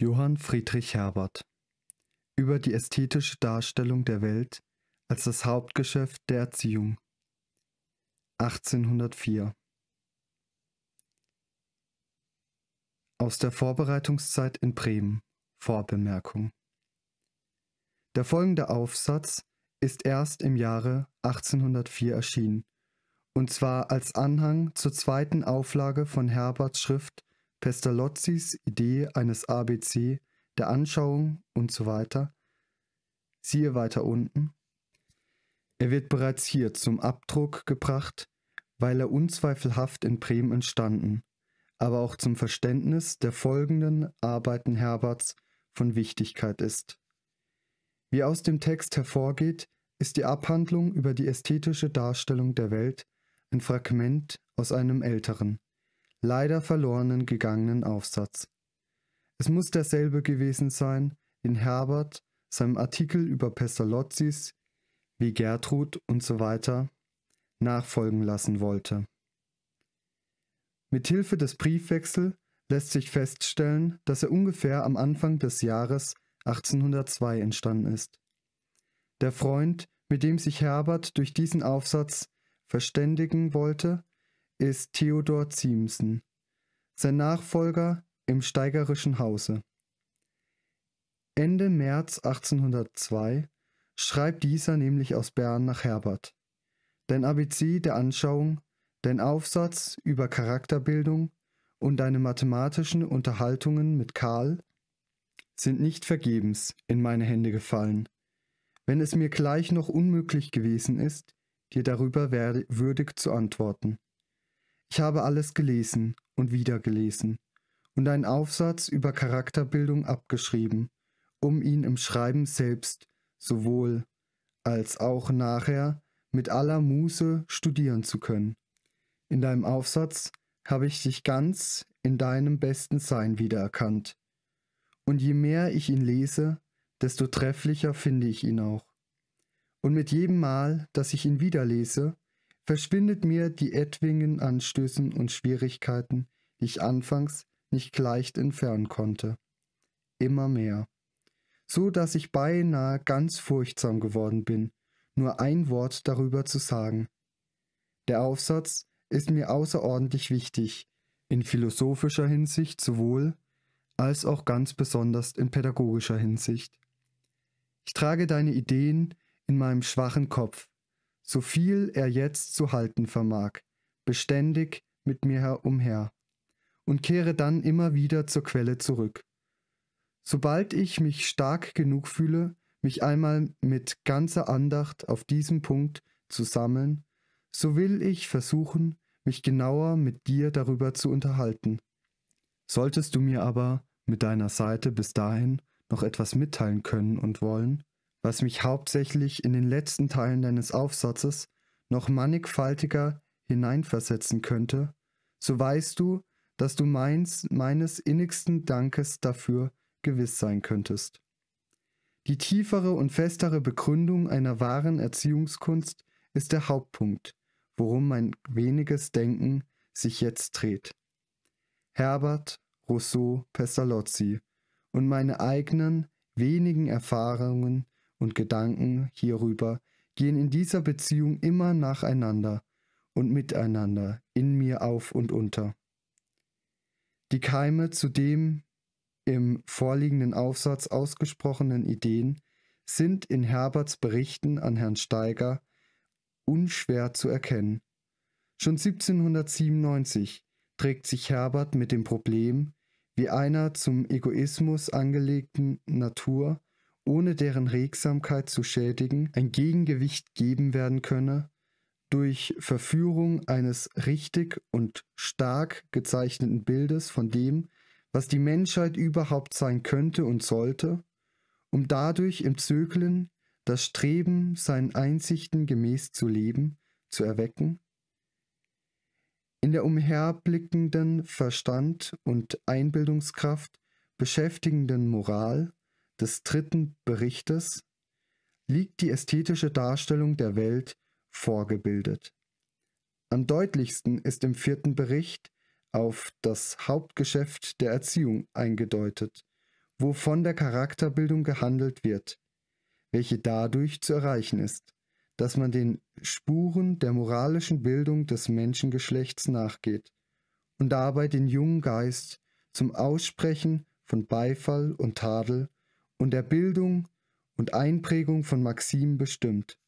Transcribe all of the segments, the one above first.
Johann Friedrich Herbert über die ästhetische Darstellung der Welt als das Hauptgeschäft der Erziehung 1804 Aus der Vorbereitungszeit in Bremen Vorbemerkung Der folgende Aufsatz ist erst im Jahre 1804 erschienen, und zwar als Anhang zur zweiten Auflage von Herberts Schrift Pestalozzis Idee eines ABC, der Anschauung und so weiter. Siehe weiter unten. Er wird bereits hier zum Abdruck gebracht, weil er unzweifelhaft in Bremen entstanden, aber auch zum Verständnis der folgenden Arbeiten Herberts von Wichtigkeit ist. Wie aus dem Text hervorgeht, ist die Abhandlung über die ästhetische Darstellung der Welt ein Fragment aus einem älteren, leider verlorenen gegangenen Aufsatz. Es muss derselbe gewesen sein, den Herbert seinem Artikel über Pestalozzi's, wie Gertrud und so weiter nachfolgen lassen wollte. Mit Hilfe des Briefwechsels lässt sich feststellen, dass er ungefähr am Anfang des Jahres 1802 entstanden ist. Der Freund, mit dem sich Herbert durch diesen Aufsatz verständigen wollte, ist Theodor Ziemsen, sein Nachfolger im steigerischen Hause. Ende März 1802 schreibt dieser nämlich aus Bern nach Herbert. Dein ABC der Anschauung, dein Aufsatz über Charakterbildung und deine mathematischen Unterhaltungen mit Karl sind nicht vergebens in meine Hände gefallen. Wenn es mir gleich noch unmöglich gewesen ist, dir darüber würdig zu antworten. Ich habe alles gelesen und wieder gelesen und einen Aufsatz über Charakterbildung abgeschrieben, um ihn im Schreiben selbst sowohl als auch nachher mit aller Muße studieren zu können. In deinem Aufsatz habe ich dich ganz in deinem besten Sein wiedererkannt. Und je mehr ich ihn lese, desto trefflicher finde ich ihn auch. Und mit jedem Mal, dass ich ihn wiederlese, Verschwindet mir die etwingen Anstößen und Schwierigkeiten, die ich anfangs nicht leicht entfernen konnte. Immer mehr. So dass ich beinahe ganz furchtsam geworden bin, nur ein Wort darüber zu sagen. Der Aufsatz ist mir außerordentlich wichtig, in philosophischer Hinsicht sowohl als auch ganz besonders in pädagogischer Hinsicht. Ich trage deine Ideen in meinem schwachen Kopf, so viel er jetzt zu halten vermag, beständig mit mir umher, und kehre dann immer wieder zur Quelle zurück. Sobald ich mich stark genug fühle, mich einmal mit ganzer Andacht auf diesem Punkt zu sammeln, so will ich versuchen, mich genauer mit dir darüber zu unterhalten. Solltest du mir aber mit deiner Seite bis dahin noch etwas mitteilen können und wollen, was mich hauptsächlich in den letzten Teilen deines Aufsatzes noch mannigfaltiger hineinversetzen könnte, so weißt du, dass du meins, meines innigsten Dankes dafür gewiss sein könntest. Die tiefere und festere Begründung einer wahren Erziehungskunst ist der Hauptpunkt, worum mein weniges Denken sich jetzt dreht. Herbert, Rousseau, Pestalozzi und meine eigenen wenigen Erfahrungen und Gedanken hierüber gehen in dieser Beziehung immer nacheinander und miteinander in mir auf und unter. Die Keime zu dem im vorliegenden Aufsatz ausgesprochenen Ideen sind in Herberts Berichten an Herrn Steiger unschwer zu erkennen. Schon 1797 trägt sich Herbert mit dem Problem, wie einer zum Egoismus angelegten Natur ohne deren Regsamkeit zu schädigen, ein Gegengewicht geben werden könne, durch Verführung eines richtig und stark gezeichneten Bildes von dem, was die Menschheit überhaupt sein könnte und sollte, um dadurch im Zögeln das Streben, seinen Einsichten gemäß zu leben, zu erwecken? In der umherblickenden Verstand und Einbildungskraft beschäftigenden Moral des dritten Berichtes liegt die ästhetische Darstellung der Welt vorgebildet. Am deutlichsten ist im vierten Bericht auf das Hauptgeschäft der Erziehung eingedeutet, wo von der Charakterbildung gehandelt wird, welche dadurch zu erreichen ist, dass man den Spuren der moralischen Bildung des Menschengeschlechts nachgeht und dabei den jungen Geist zum Aussprechen von Beifall und Tadel und der Bildung und Einprägung von Maximen bestimmt.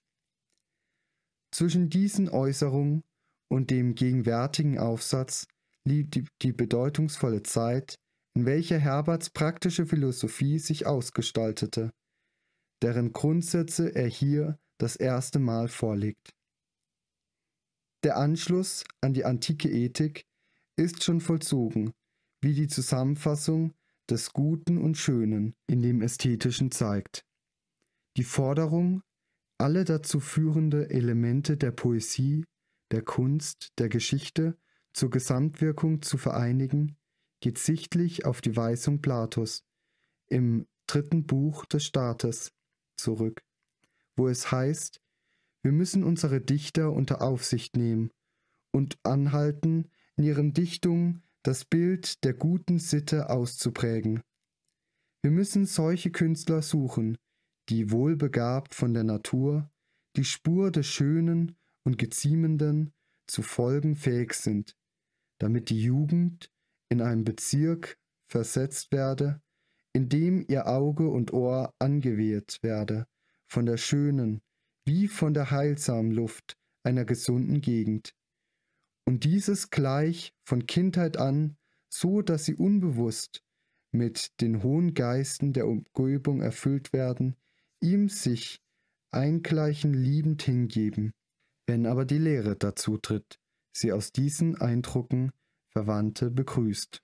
Zwischen diesen Äußerungen und dem gegenwärtigen Aufsatz liegt die, die bedeutungsvolle Zeit, in welcher Herberts praktische Philosophie sich ausgestaltete, deren Grundsätze er hier das erste Mal vorlegt. Der Anschluss an die antike Ethik ist schon vollzogen, wie die Zusammenfassung des Guten und Schönen in dem Ästhetischen zeigt. Die Forderung, alle dazu führende Elemente der Poesie, der Kunst, der Geschichte zur Gesamtwirkung zu vereinigen, geht sichtlich auf die Weisung Platos im dritten Buch des Staates zurück, wo es heißt, wir müssen unsere Dichter unter Aufsicht nehmen und anhalten, in ihren Dichtungen das Bild der guten Sitte auszuprägen. Wir müssen solche Künstler suchen, die wohlbegabt von der Natur, die Spur des Schönen und Geziemenden zu folgen fähig sind, damit die Jugend in einen Bezirk versetzt werde, in dem ihr Auge und Ohr angewehrt werde von der schönen, wie von der heilsamen Luft einer gesunden Gegend und dieses gleich von Kindheit an, so dass sie unbewusst mit den hohen Geisten der Umgebung erfüllt werden, ihm sich eingleichen liebend hingeben. Wenn aber die Lehre dazu tritt, sie aus diesen Eindrucken Verwandte begrüßt.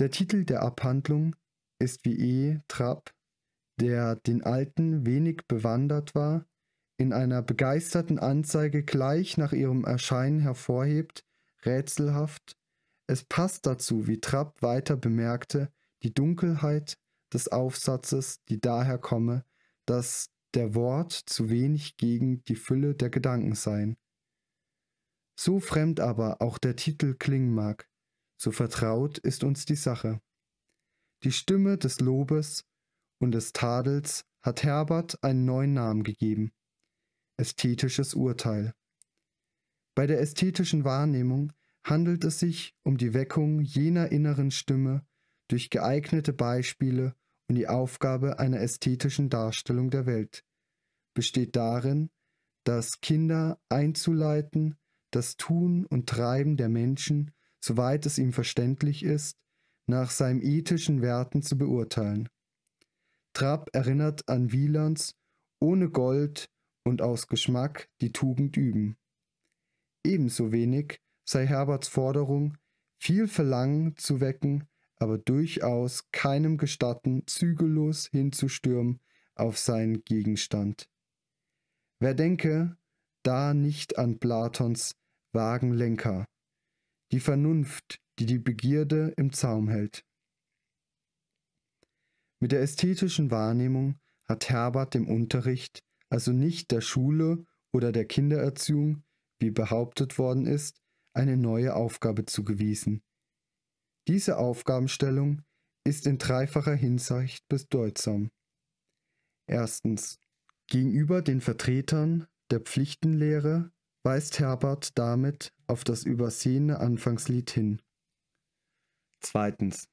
Der Titel der Abhandlung ist wie E. Trapp, der den Alten wenig bewandert war, in einer begeisterten Anzeige gleich nach ihrem Erscheinen hervorhebt, rätselhaft. Es passt dazu, wie Trapp weiter bemerkte, die Dunkelheit des Aufsatzes, die daher komme, dass der Wort zu wenig gegen die Fülle der Gedanken seien. So fremd aber auch der Titel klingen mag, so vertraut ist uns die Sache. Die Stimme des Lobes und des Tadels hat Herbert einen neuen Namen gegeben. Ästhetisches Urteil. Bei der ästhetischen Wahrnehmung handelt es sich um die Weckung jener inneren Stimme durch geeignete Beispiele und die Aufgabe einer ästhetischen Darstellung der Welt besteht darin, dass Kinder einzuleiten, das Tun und Treiben der Menschen, soweit es ihm verständlich ist, nach seinen ethischen Werten zu beurteilen. Trapp erinnert an Wielands Ohne Gold und aus Geschmack die Tugend üben. Ebenso wenig sei Herberts Forderung, viel Verlangen zu wecken, aber durchaus keinem gestatten, zügellos hinzustürmen auf seinen Gegenstand. Wer denke da nicht an Platons Wagenlenker, die Vernunft, die die Begierde im Zaum hält. Mit der ästhetischen Wahrnehmung hat Herbert dem Unterricht also nicht der Schule oder der Kindererziehung, wie behauptet worden ist, eine neue Aufgabe zugewiesen. Diese Aufgabenstellung ist in dreifacher Hinsicht bedeutsam. Erstens. Gegenüber den Vertretern der Pflichtenlehre weist Herbert damit auf das übersehene Anfangslied hin. Zweitens.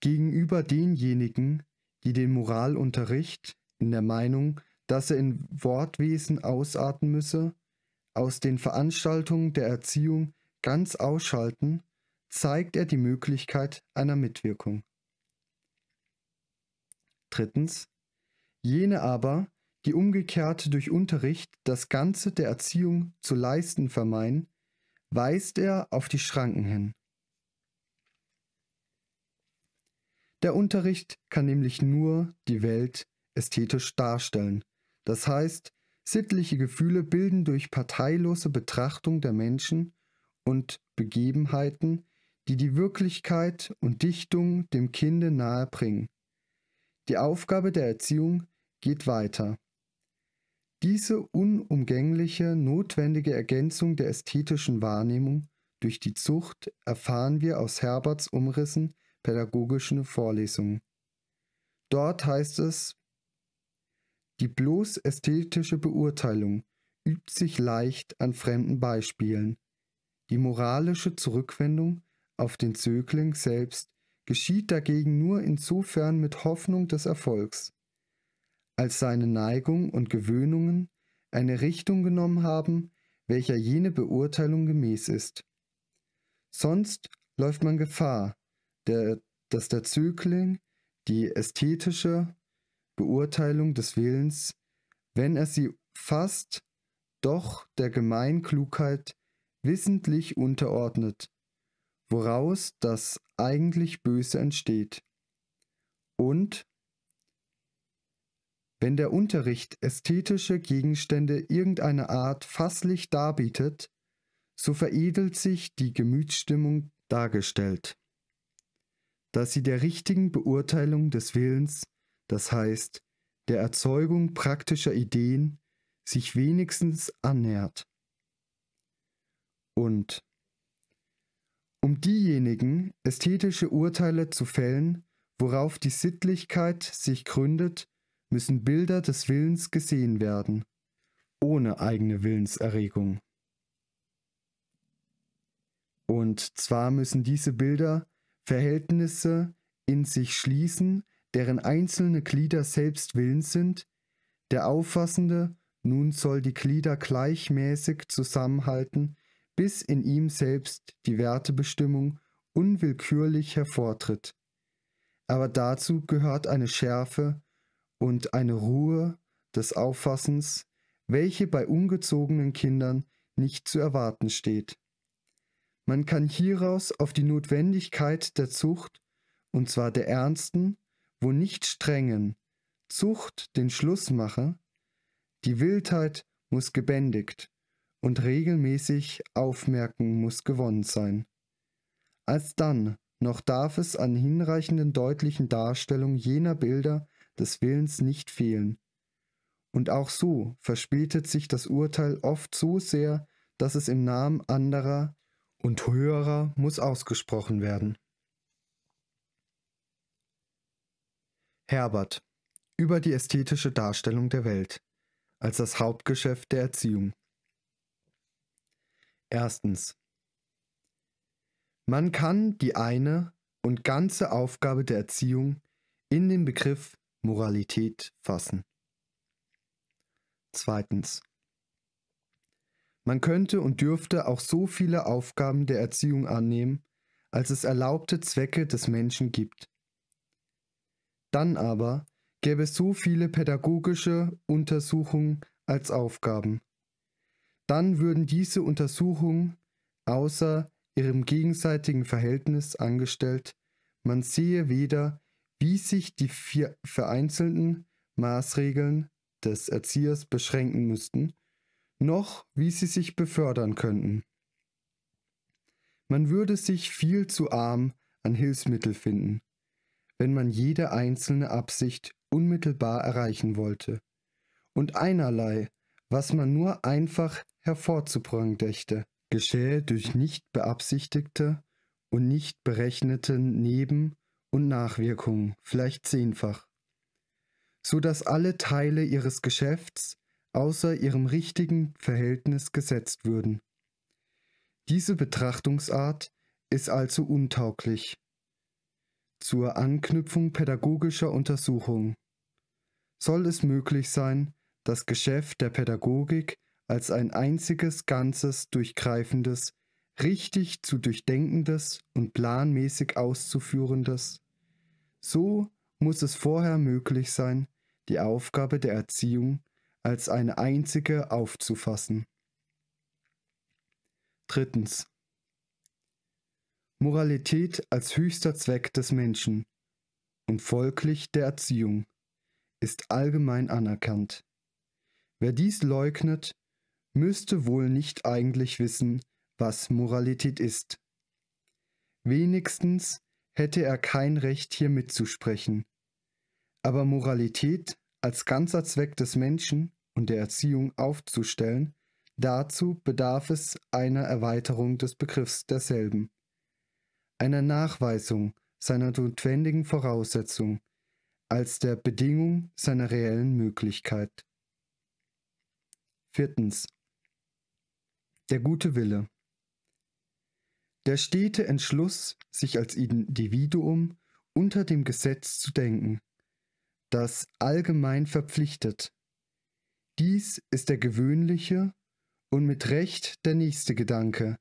Gegenüber denjenigen, die den Moralunterricht in der Meinung, dass er in Wortwesen ausarten müsse, aus den Veranstaltungen der Erziehung ganz ausschalten, zeigt er die Möglichkeit einer Mitwirkung. Drittens. Jene aber, die umgekehrt durch Unterricht das Ganze der Erziehung zu leisten vermeinen, weist er auf die Schranken hin. Der Unterricht kann nämlich nur die Welt ästhetisch darstellen. Das heißt, sittliche Gefühle bilden durch parteilose Betrachtung der Menschen und Begebenheiten, die die Wirklichkeit und Dichtung dem Kinde nahe bringen. Die Aufgabe der Erziehung geht weiter. Diese unumgängliche, notwendige Ergänzung der ästhetischen Wahrnehmung durch die Zucht erfahren wir aus Herberts Umrissen pädagogischen Vorlesungen. Dort heißt es die bloß ästhetische Beurteilung übt sich leicht an fremden Beispielen. Die moralische Zurückwendung auf den Zögling selbst geschieht dagegen nur insofern mit Hoffnung des Erfolgs, als seine Neigung und Gewöhnungen eine Richtung genommen haben, welcher jene Beurteilung gemäß ist. Sonst läuft man Gefahr, der, dass der Zögling die ästhetische Beurteilung des Willens, wenn er sie fast doch der Gemeinklugheit wissentlich unterordnet, woraus das eigentlich Böse entsteht. Und wenn der Unterricht ästhetische Gegenstände irgendeiner Art fasslich darbietet, so veredelt sich die Gemütsstimmung dargestellt, dass sie der richtigen Beurteilung des Willens das heißt der Erzeugung praktischer Ideen, sich wenigstens annähert. Und um diejenigen ästhetische Urteile zu fällen, worauf die Sittlichkeit sich gründet, müssen Bilder des Willens gesehen werden, ohne eigene Willenserregung. Und zwar müssen diese Bilder Verhältnisse in sich schließen, deren einzelne Glieder selbst willens sind, der Auffassende nun soll die Glieder gleichmäßig zusammenhalten, bis in ihm selbst die Wertebestimmung unwillkürlich hervortritt. Aber dazu gehört eine Schärfe und eine Ruhe des Auffassens, welche bei ungezogenen Kindern nicht zu erwarten steht. Man kann hieraus auf die Notwendigkeit der Zucht, und zwar der ernsten wo nicht strengen Zucht den Schluss mache, die Wildheit muss gebändigt und regelmäßig aufmerken muss gewonnen sein. Alsdann noch darf es an hinreichenden deutlichen Darstellung jener Bilder des Willens nicht fehlen. Und auch so verspätet sich das Urteil oft so sehr, dass es im Namen anderer und höherer muss ausgesprochen werden. Herbert über die ästhetische Darstellung der Welt als das Hauptgeschäft der Erziehung. Erstens. Man kann die eine und ganze Aufgabe der Erziehung in den Begriff Moralität fassen. Zweitens. Man könnte und dürfte auch so viele Aufgaben der Erziehung annehmen, als es erlaubte Zwecke des Menschen gibt. Dann aber gäbe es so viele pädagogische Untersuchungen als Aufgaben. Dann würden diese Untersuchungen außer ihrem gegenseitigen Verhältnis angestellt, man sehe weder, wie sich die vier vereinzelten Maßregeln des Erziehers beschränken müssten, noch wie sie sich befördern könnten. Man würde sich viel zu arm an Hilfsmittel finden, wenn man jede einzelne Absicht unmittelbar erreichen wollte, und einerlei, was man nur einfach hervorzubringen dächte, geschähe durch nicht beabsichtigte und nicht berechnete Neben- und Nachwirkungen, vielleicht zehnfach, so dass alle Teile ihres Geschäfts außer ihrem richtigen Verhältnis gesetzt würden. Diese Betrachtungsart ist also untauglich zur Anknüpfung pädagogischer Untersuchungen soll es möglich sein, das Geschäft der Pädagogik als ein einziges Ganzes durchgreifendes, richtig zu durchdenkendes und planmäßig auszuführendes. So muss es vorher möglich sein, die Aufgabe der Erziehung als eine einzige aufzufassen. Drittens. Moralität als höchster Zweck des Menschen und folglich der Erziehung ist allgemein anerkannt. Wer dies leugnet, müsste wohl nicht eigentlich wissen, was Moralität ist. Wenigstens hätte er kein Recht, hier mitzusprechen. Aber Moralität als ganzer Zweck des Menschen und der Erziehung aufzustellen, dazu bedarf es einer Erweiterung des Begriffs derselben einer Nachweisung seiner notwendigen Voraussetzung als der Bedingung seiner reellen Möglichkeit. Viertens. Der gute Wille. Der stete Entschluss, sich als Individuum unter dem Gesetz zu denken, das allgemein verpflichtet. Dies ist der gewöhnliche und mit Recht der nächste Gedanke,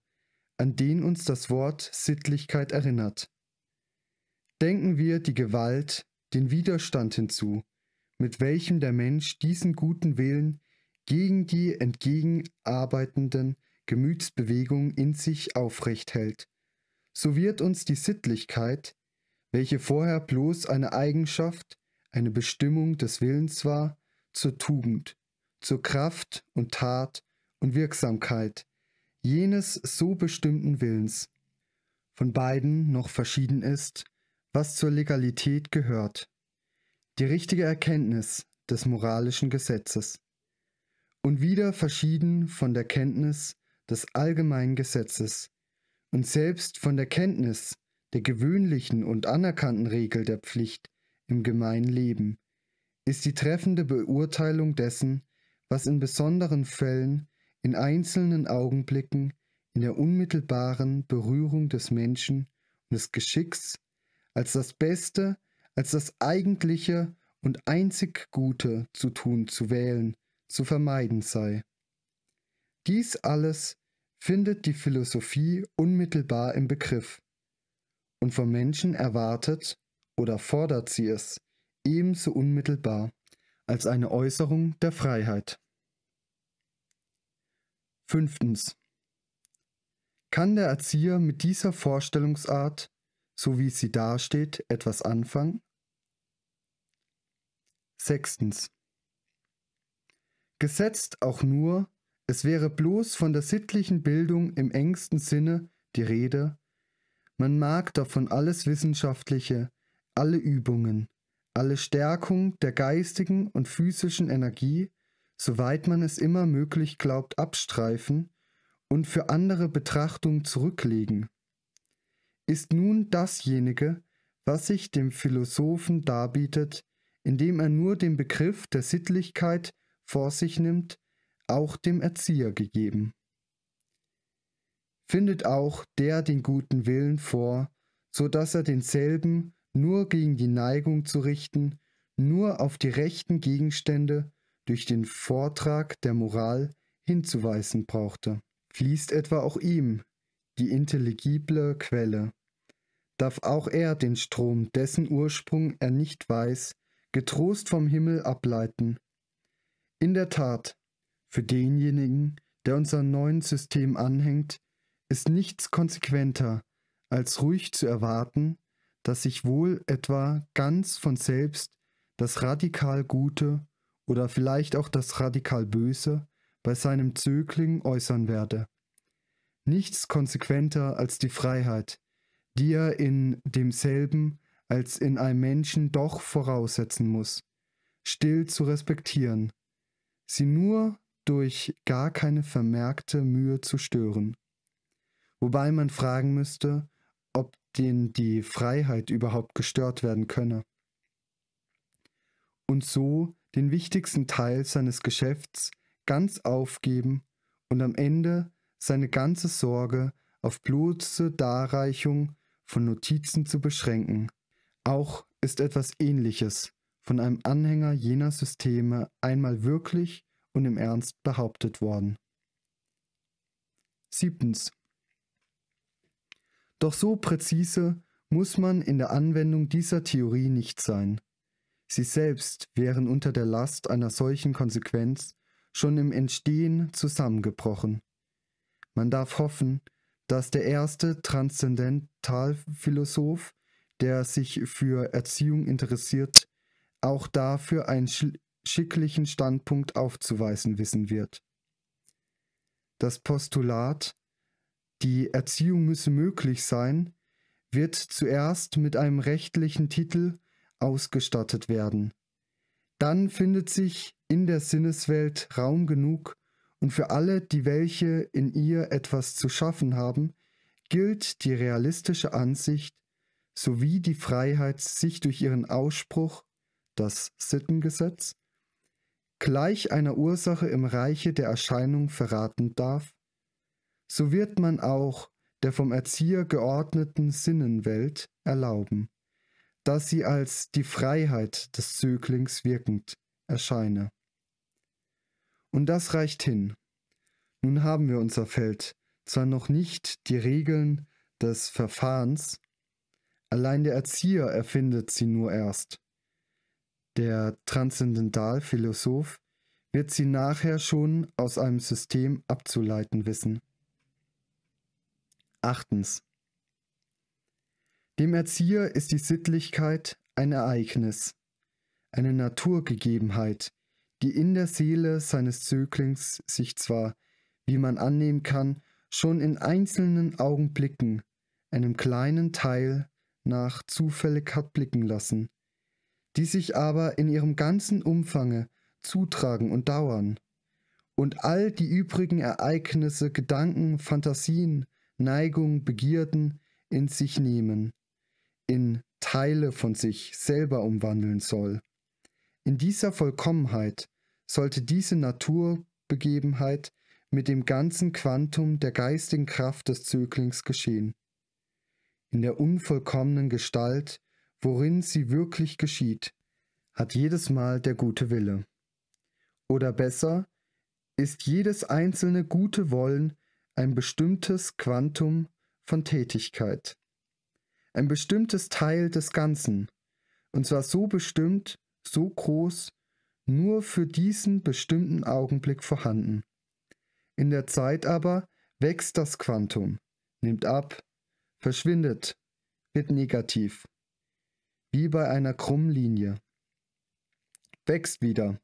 an den uns das Wort Sittlichkeit erinnert. Denken wir die Gewalt, den Widerstand hinzu, mit welchem der Mensch diesen guten Willen gegen die entgegenarbeitenden Gemütsbewegungen in sich aufrecht hält. So wird uns die Sittlichkeit, welche vorher bloß eine Eigenschaft, eine Bestimmung des Willens war, zur Tugend, zur Kraft und Tat und Wirksamkeit, jenes so bestimmten Willens, von beiden noch verschieden ist, was zur Legalität gehört. Die richtige Erkenntnis des moralischen Gesetzes. Und wieder verschieden von der Kenntnis des allgemeinen Gesetzes und selbst von der Kenntnis der gewöhnlichen und anerkannten Regel der Pflicht im gemeinen Leben ist die treffende Beurteilung dessen, was in besonderen Fällen in einzelnen Augenblicken, in der unmittelbaren Berührung des Menschen und des Geschicks, als das Beste, als das Eigentliche und einzig Gute zu tun, zu wählen, zu vermeiden sei. Dies alles findet die Philosophie unmittelbar im Begriff und vom Menschen erwartet oder fordert sie es ebenso unmittelbar als eine Äußerung der Freiheit. Fünftens. Kann der Erzieher mit dieser Vorstellungsart, so wie sie dasteht, etwas anfangen? Sechstens. Gesetzt auch nur, es wäre bloß von der sittlichen Bildung im engsten Sinne die Rede, man mag davon alles Wissenschaftliche, alle Übungen, alle Stärkung der geistigen und physischen Energie soweit man es immer möglich glaubt, abstreifen und für andere Betrachtung zurücklegen. Ist nun dasjenige, was sich dem Philosophen darbietet, indem er nur den Begriff der Sittlichkeit vor sich nimmt, auch dem Erzieher gegeben. Findet auch der den guten Willen vor, so dass er denselben nur gegen die Neigung zu richten, nur auf die rechten Gegenstände durch den Vortrag der Moral hinzuweisen brauchte. Fließt etwa auch ihm die intelligible Quelle? Darf auch er den Strom, dessen Ursprung er nicht weiß, getrost vom Himmel ableiten? In der Tat, für denjenigen, der unserem neuen System anhängt, ist nichts konsequenter, als ruhig zu erwarten, dass sich wohl etwa ganz von selbst das radikal Gute oder vielleicht auch das radikal Böse bei seinem Zögling äußern werde. Nichts konsequenter als die Freiheit, die er in demselben als in einem Menschen doch voraussetzen muss, still zu respektieren, sie nur durch gar keine vermerkte Mühe zu stören. Wobei man fragen müsste, ob denn die Freiheit überhaupt gestört werden könne. Und so den wichtigsten Teil seines Geschäfts ganz aufgeben und am Ende seine ganze Sorge auf bloße Darreichung von Notizen zu beschränken. Auch ist etwas Ähnliches von einem Anhänger jener Systeme einmal wirklich und im Ernst behauptet worden. Siebtens. Doch so präzise muss man in der Anwendung dieser Theorie nicht sein. Sie selbst wären unter der Last einer solchen Konsequenz schon im Entstehen zusammengebrochen. Man darf hoffen, dass der erste Transzendentalphilosoph, der sich für Erziehung interessiert, auch dafür einen schicklichen Standpunkt aufzuweisen wissen wird. Das Postulat, die Erziehung müsse möglich sein, wird zuerst mit einem rechtlichen Titel ausgestattet werden. Dann findet sich in der Sinneswelt Raum genug, und für alle, die welche in ihr etwas zu schaffen haben, gilt die realistische Ansicht sowie die Freiheit, sich durch ihren Ausspruch, das Sittengesetz, gleich einer Ursache im Reiche der Erscheinung verraten darf, so wird man auch der vom Erzieher geordneten Sinnenwelt erlauben dass sie als die Freiheit des Zöglings wirkend erscheine. Und das reicht hin. Nun haben wir unser Feld, zwar noch nicht die Regeln des Verfahrens, allein der Erzieher erfindet sie nur erst. Der Transzendentalphilosoph wird sie nachher schon aus einem System abzuleiten wissen. Achtens. Dem Erzieher ist die Sittlichkeit ein Ereignis, eine Naturgegebenheit, die in der Seele seines Zöglings sich zwar, wie man annehmen kann, schon in einzelnen Augenblicken, einem kleinen Teil nach zufällig hat blicken lassen, die sich aber in ihrem ganzen Umfange zutragen und dauern, und all die übrigen Ereignisse, Gedanken, Fantasien, Neigungen, Begierden in sich nehmen, in Teile von sich selber umwandeln soll. In dieser Vollkommenheit sollte diese Naturbegebenheit mit dem ganzen Quantum der geistigen Kraft des Zöglings geschehen. In der unvollkommenen Gestalt, worin sie wirklich geschieht, hat jedes Mal der gute Wille. Oder besser, ist jedes einzelne gute Wollen ein bestimmtes Quantum von Tätigkeit ein bestimmtes Teil des Ganzen, und zwar so bestimmt, so groß, nur für diesen bestimmten Augenblick vorhanden. In der Zeit aber wächst das Quantum, nimmt ab, verschwindet, wird negativ, wie bei einer krummen Linie, wächst wieder.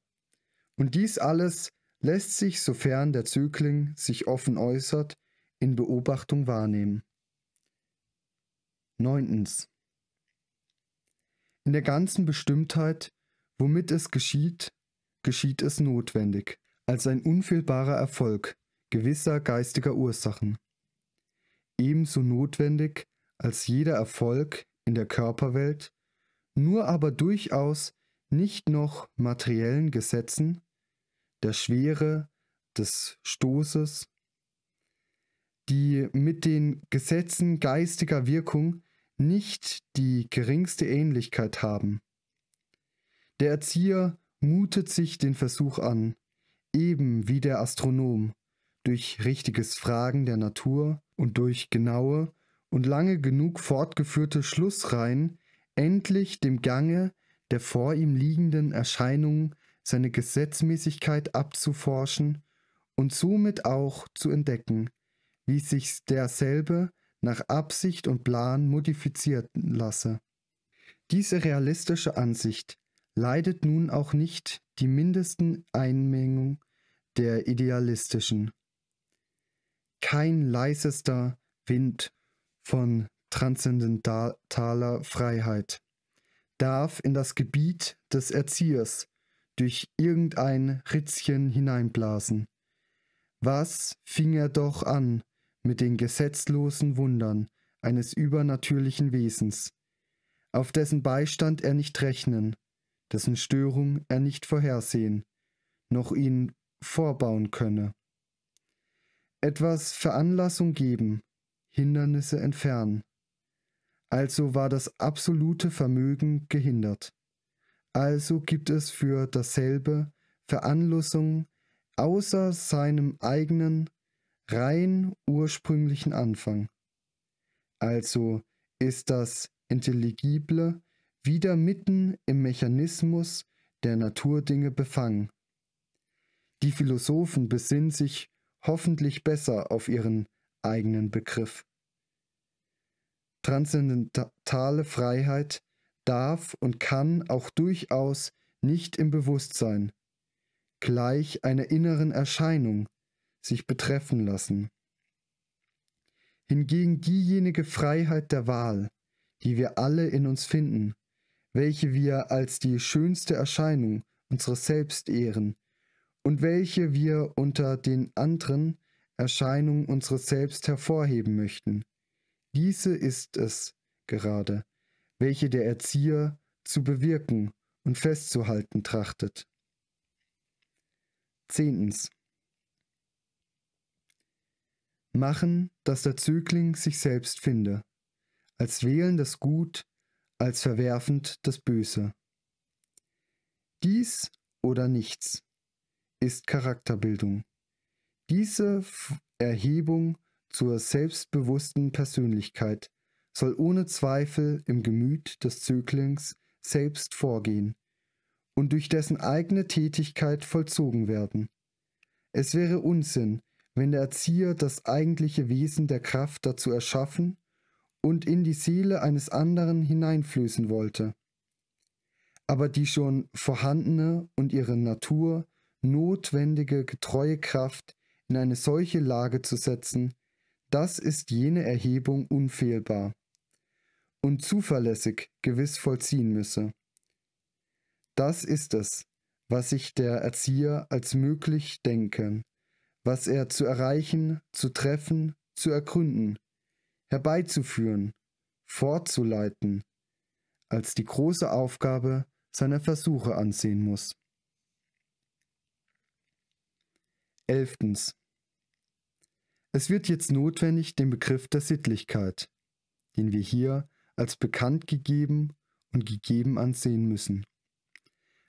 Und dies alles lässt sich, sofern der Zögling sich offen äußert, in Beobachtung wahrnehmen. 9. In der ganzen Bestimmtheit, womit es geschieht, geschieht es notwendig, als ein unfehlbarer Erfolg gewisser geistiger Ursachen. Ebenso notwendig, als jeder Erfolg in der Körperwelt, nur aber durchaus nicht noch materiellen Gesetzen, der Schwere, des Stoßes, die mit den Gesetzen geistiger Wirkung nicht die geringste Ähnlichkeit haben. Der Erzieher mutet sich den Versuch an, eben wie der Astronom, durch richtiges Fragen der Natur und durch genaue und lange genug fortgeführte Schlussreihen endlich dem Gange der vor ihm liegenden Erscheinung seine Gesetzmäßigkeit abzuforschen und somit auch zu entdecken, wie sich derselbe nach Absicht und Plan modifizieren lasse. Diese realistische Ansicht leidet nun auch nicht die mindesten Einmengung der idealistischen. Kein leisester Wind von transzendentaler Freiheit darf in das Gebiet des Erziehers durch irgendein Ritzchen hineinblasen. Was fing er doch an, mit den gesetzlosen Wundern eines übernatürlichen Wesens, auf dessen Beistand er nicht rechnen, dessen Störung er nicht vorhersehen, noch ihn vorbauen könne. Etwas Veranlassung geben, Hindernisse entfernen. Also war das absolute Vermögen gehindert. Also gibt es für dasselbe Veranlassung außer seinem eigenen rein ursprünglichen Anfang. Also ist das Intelligible wieder mitten im Mechanismus der Naturdinge befangen. Die Philosophen besinnen sich hoffentlich besser auf ihren eigenen Begriff. Transzendentale Freiheit darf und kann auch durchaus nicht im Bewusstsein, gleich einer inneren Erscheinung, sich betreffen lassen. Hingegen diejenige Freiheit der Wahl, die wir alle in uns finden, welche wir als die schönste Erscheinung unseres Selbst ehren und welche wir unter den anderen Erscheinungen unseres Selbst hervorheben möchten. Diese ist es gerade, welche der Erzieher zu bewirken und festzuhalten trachtet. Zehntens machen, dass der Zögling sich selbst finde, als wählen das Gut, als verwerfend das Böse. Dies oder nichts ist Charakterbildung. Diese Erhebung zur selbstbewussten Persönlichkeit soll ohne Zweifel im Gemüt des Zöglings selbst vorgehen und durch dessen eigene Tätigkeit vollzogen werden. Es wäre Unsinn, wenn der Erzieher das eigentliche Wesen der Kraft dazu erschaffen und in die Seele eines anderen hineinflößen wollte, aber die schon vorhandene und ihre Natur notwendige getreue Kraft in eine solche Lage zu setzen, das ist jene Erhebung unfehlbar und zuverlässig gewiss vollziehen müsse. Das ist es, was sich der Erzieher als möglich denken was er zu erreichen, zu treffen, zu ergründen, herbeizuführen, fortzuleiten, als die große Aufgabe seiner Versuche ansehen muss. Elftens. Es wird jetzt notwendig, den Begriff der Sittlichkeit, den wir hier als bekannt gegeben und gegeben ansehen müssen,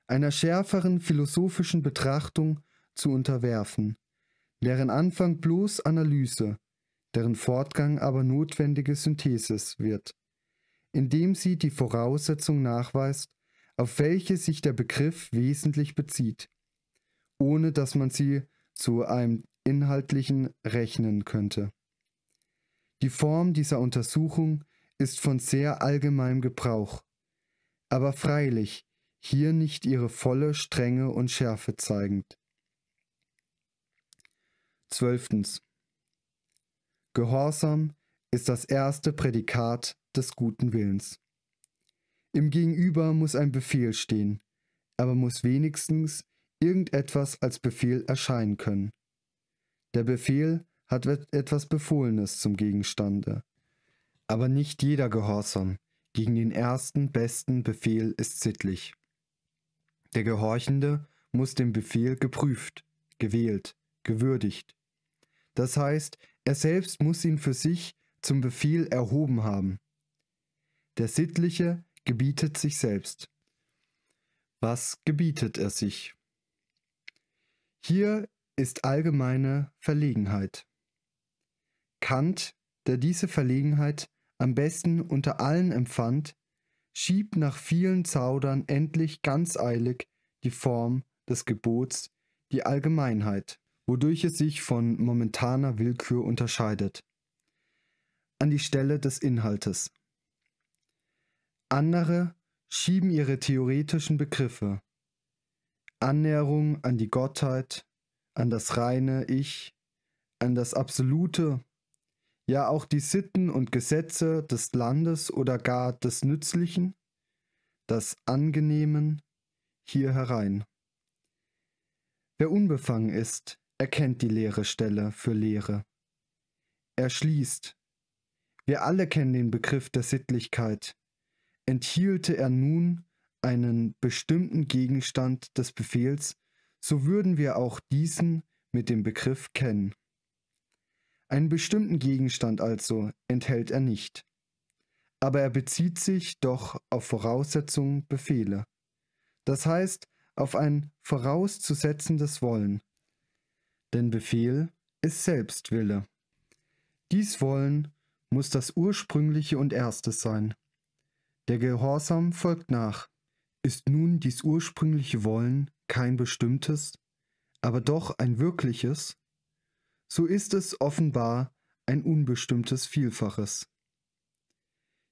einer schärferen philosophischen Betrachtung zu unterwerfen deren Anfang bloß Analyse, deren Fortgang aber notwendige Synthesis wird, indem sie die Voraussetzung nachweist, auf welche sich der Begriff wesentlich bezieht, ohne dass man sie zu einem inhaltlichen rechnen könnte. Die Form dieser Untersuchung ist von sehr allgemeinem Gebrauch, aber freilich hier nicht ihre volle Strenge und Schärfe zeigend. 12. Gehorsam ist das erste Prädikat des guten Willens. Im Gegenüber muss ein Befehl stehen, aber muss wenigstens irgendetwas als Befehl erscheinen können. Der Befehl hat etwas Befohlenes zum Gegenstande. Aber nicht jeder Gehorsam gegen den ersten besten Befehl ist sittlich. Der Gehorchende muss dem Befehl geprüft, gewählt, gewürdigt, das heißt, er selbst muss ihn für sich zum Befehl erhoben haben. Der Sittliche gebietet sich selbst. Was gebietet er sich? Hier ist allgemeine Verlegenheit. Kant, der diese Verlegenheit am besten unter allen empfand, schiebt nach vielen Zaudern endlich ganz eilig die Form des Gebots, die Allgemeinheit wodurch es sich von momentaner Willkür unterscheidet. An die Stelle des Inhaltes. Andere schieben ihre theoretischen Begriffe, Annäherung an die Gottheit, an das reine Ich, an das Absolute, ja auch die Sitten und Gesetze des Landes oder gar des Nützlichen, das Angenehmen, hier herein. Wer unbefangen ist, er kennt die leere Stelle für Lehre. Er schließt. Wir alle kennen den Begriff der Sittlichkeit. Enthielte er nun einen bestimmten Gegenstand des Befehls, so würden wir auch diesen mit dem Begriff kennen. Einen bestimmten Gegenstand also enthält er nicht. Aber er bezieht sich doch auf Voraussetzungen, Befehle. Das heißt, auf ein vorauszusetzendes Wollen denn Befehl ist Selbstwille. Dies Wollen muss das ursprüngliche und erste sein. Der Gehorsam folgt nach. Ist nun dies ursprüngliche Wollen kein bestimmtes, aber doch ein wirkliches, so ist es offenbar ein unbestimmtes Vielfaches.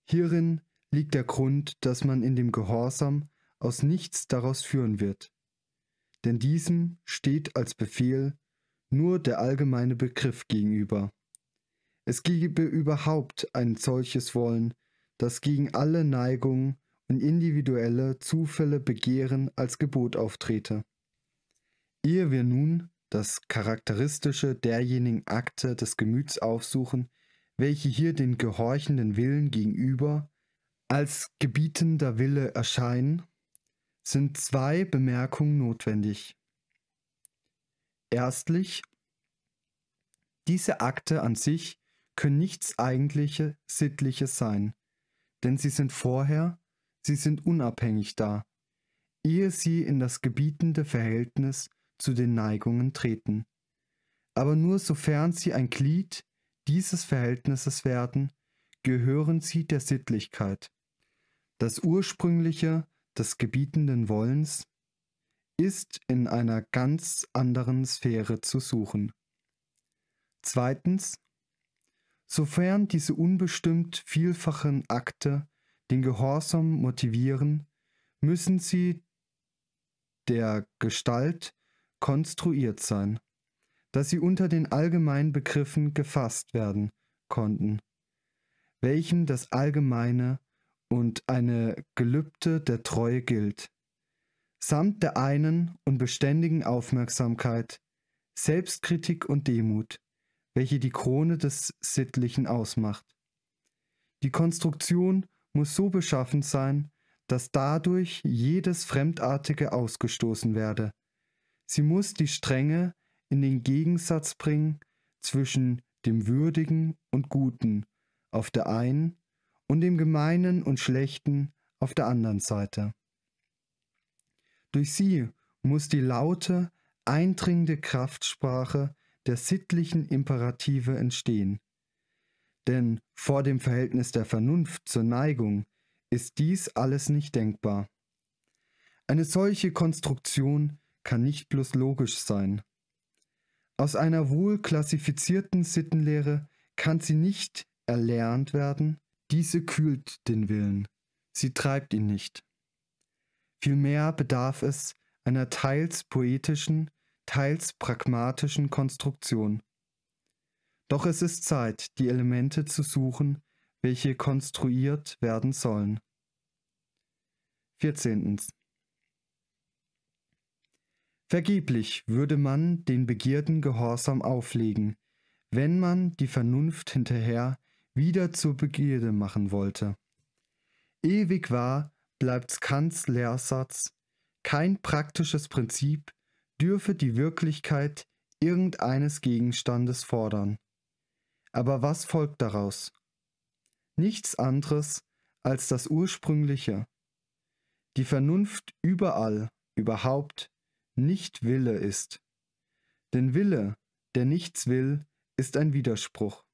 Hierin liegt der Grund, dass man in dem Gehorsam aus nichts daraus führen wird, denn diesem steht als Befehl nur der allgemeine Begriff gegenüber. Es gebe überhaupt ein solches Wollen, das gegen alle Neigungen und individuelle Zufälle Begehren als Gebot auftrete. Ehe wir nun das Charakteristische derjenigen Akte des Gemüts aufsuchen, welche hier den gehorchenden Willen gegenüber als gebietender Wille erscheinen, sind zwei Bemerkungen notwendig. Erstlich, diese Akte an sich können nichts eigentliche Sittliches sein, denn sie sind vorher, sie sind unabhängig da, ehe sie in das gebietende Verhältnis zu den Neigungen treten. Aber nur sofern sie ein Glied dieses Verhältnisses werden, gehören sie der Sittlichkeit. Das ursprüngliche des gebietenden Wollens ist in einer ganz anderen Sphäre zu suchen. Zweitens, sofern diese unbestimmt vielfachen Akte den Gehorsam motivieren, müssen sie der Gestalt konstruiert sein, dass sie unter den allgemeinen Begriffen gefasst werden konnten, welchen das Allgemeine und eine Gelübde der Treue gilt samt der einen und beständigen Aufmerksamkeit, Selbstkritik und Demut, welche die Krone des Sittlichen ausmacht. Die Konstruktion muss so beschaffen sein, dass dadurch jedes Fremdartige ausgestoßen werde. Sie muss die Strenge in den Gegensatz bringen zwischen dem Würdigen und Guten auf der einen und dem Gemeinen und Schlechten auf der anderen Seite. Durch sie muss die laute, eindringende Kraftsprache der sittlichen Imperative entstehen. Denn vor dem Verhältnis der Vernunft zur Neigung ist dies alles nicht denkbar. Eine solche Konstruktion kann nicht bloß logisch sein. Aus einer wohl klassifizierten Sittenlehre kann sie nicht erlernt werden, diese kühlt den Willen, sie treibt ihn nicht. Vielmehr bedarf es einer teils poetischen, teils pragmatischen Konstruktion. Doch es ist Zeit, die Elemente zu suchen, welche konstruiert werden sollen. 14. Vergeblich würde man den Begierden Gehorsam auflegen, wenn man die Vernunft hinterher wieder zur Begierde machen wollte. Ewig war bleibt Kants Lehrsatz, kein praktisches Prinzip dürfe die Wirklichkeit irgendeines Gegenstandes fordern. Aber was folgt daraus? Nichts anderes als das Ursprüngliche. Die Vernunft überall, überhaupt, nicht Wille ist. Denn Wille, der nichts will, ist ein Widerspruch.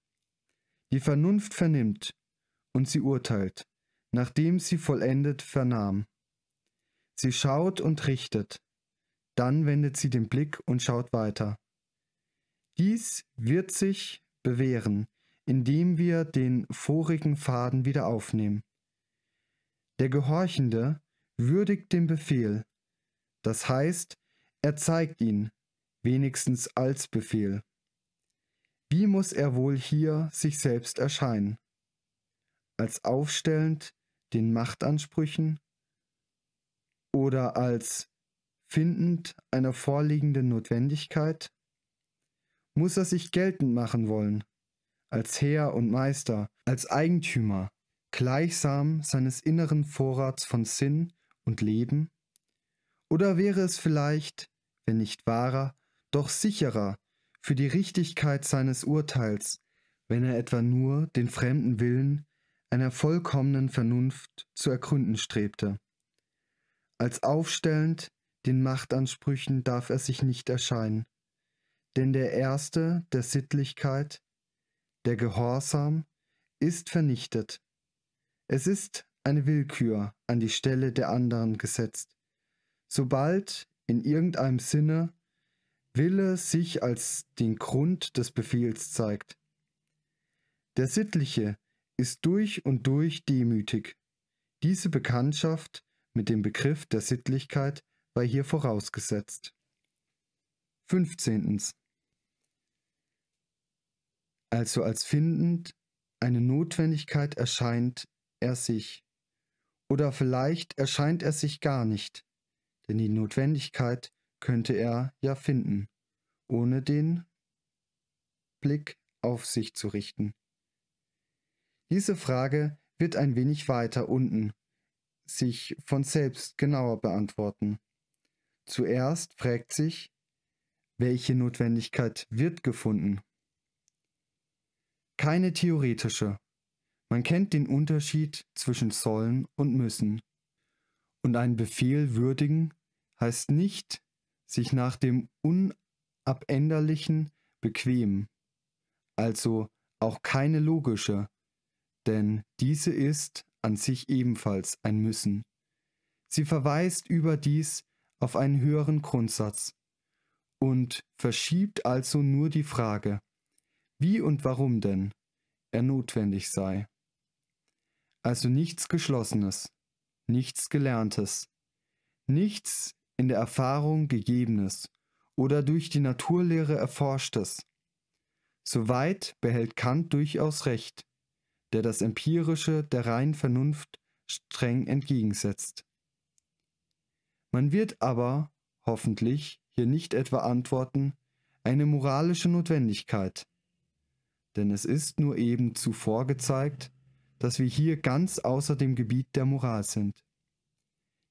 Die Vernunft vernimmt und sie urteilt nachdem sie vollendet vernahm. Sie schaut und richtet, dann wendet sie den Blick und schaut weiter. Dies wird sich bewähren, indem wir den vorigen Faden wieder aufnehmen. Der Gehorchende würdigt den Befehl, das heißt, er zeigt ihn, wenigstens als Befehl. Wie muss er wohl hier sich selbst erscheinen? Als aufstellend, den Machtansprüchen oder als findend einer vorliegenden Notwendigkeit? Muss er sich geltend machen wollen, als Herr und Meister, als Eigentümer, gleichsam seines inneren Vorrats von Sinn und Leben? Oder wäre es vielleicht, wenn nicht wahrer, doch sicherer für die Richtigkeit seines Urteils, wenn er etwa nur den fremden Willen einer vollkommenen Vernunft zu ergründen strebte. Als aufstellend den Machtansprüchen darf er sich nicht erscheinen, denn der erste der Sittlichkeit, der Gehorsam, ist vernichtet. Es ist eine Willkür an die Stelle der anderen gesetzt. Sobald in irgendeinem Sinne Wille sich als den Grund des Befehls zeigt. Der Sittliche ist durch und durch demütig. Diese Bekanntschaft mit dem Begriff der Sittlichkeit war hier vorausgesetzt. 15. Also als findend eine Notwendigkeit erscheint er sich. Oder vielleicht erscheint er sich gar nicht, denn die Notwendigkeit könnte er ja finden, ohne den Blick auf sich zu richten. Diese Frage wird ein wenig weiter unten sich von selbst genauer beantworten. Zuerst fragt sich, welche Notwendigkeit wird gefunden? Keine theoretische. Man kennt den Unterschied zwischen sollen und müssen. Und einen Befehl würdigen heißt nicht, sich nach dem Unabänderlichen bequemen, also auch keine logische, denn diese ist an sich ebenfalls ein Müssen. Sie verweist überdies auf einen höheren Grundsatz und verschiebt also nur die Frage, wie und warum denn er notwendig sei. Also nichts Geschlossenes, nichts Gelerntes, nichts in der Erfahrung Gegebenes oder durch die Naturlehre Erforschtes. Soweit behält Kant durchaus recht der das Empirische der reinen Vernunft streng entgegensetzt. Man wird aber, hoffentlich, hier nicht etwa antworten, eine moralische Notwendigkeit. Denn es ist nur eben zuvor gezeigt, dass wir hier ganz außer dem Gebiet der Moral sind.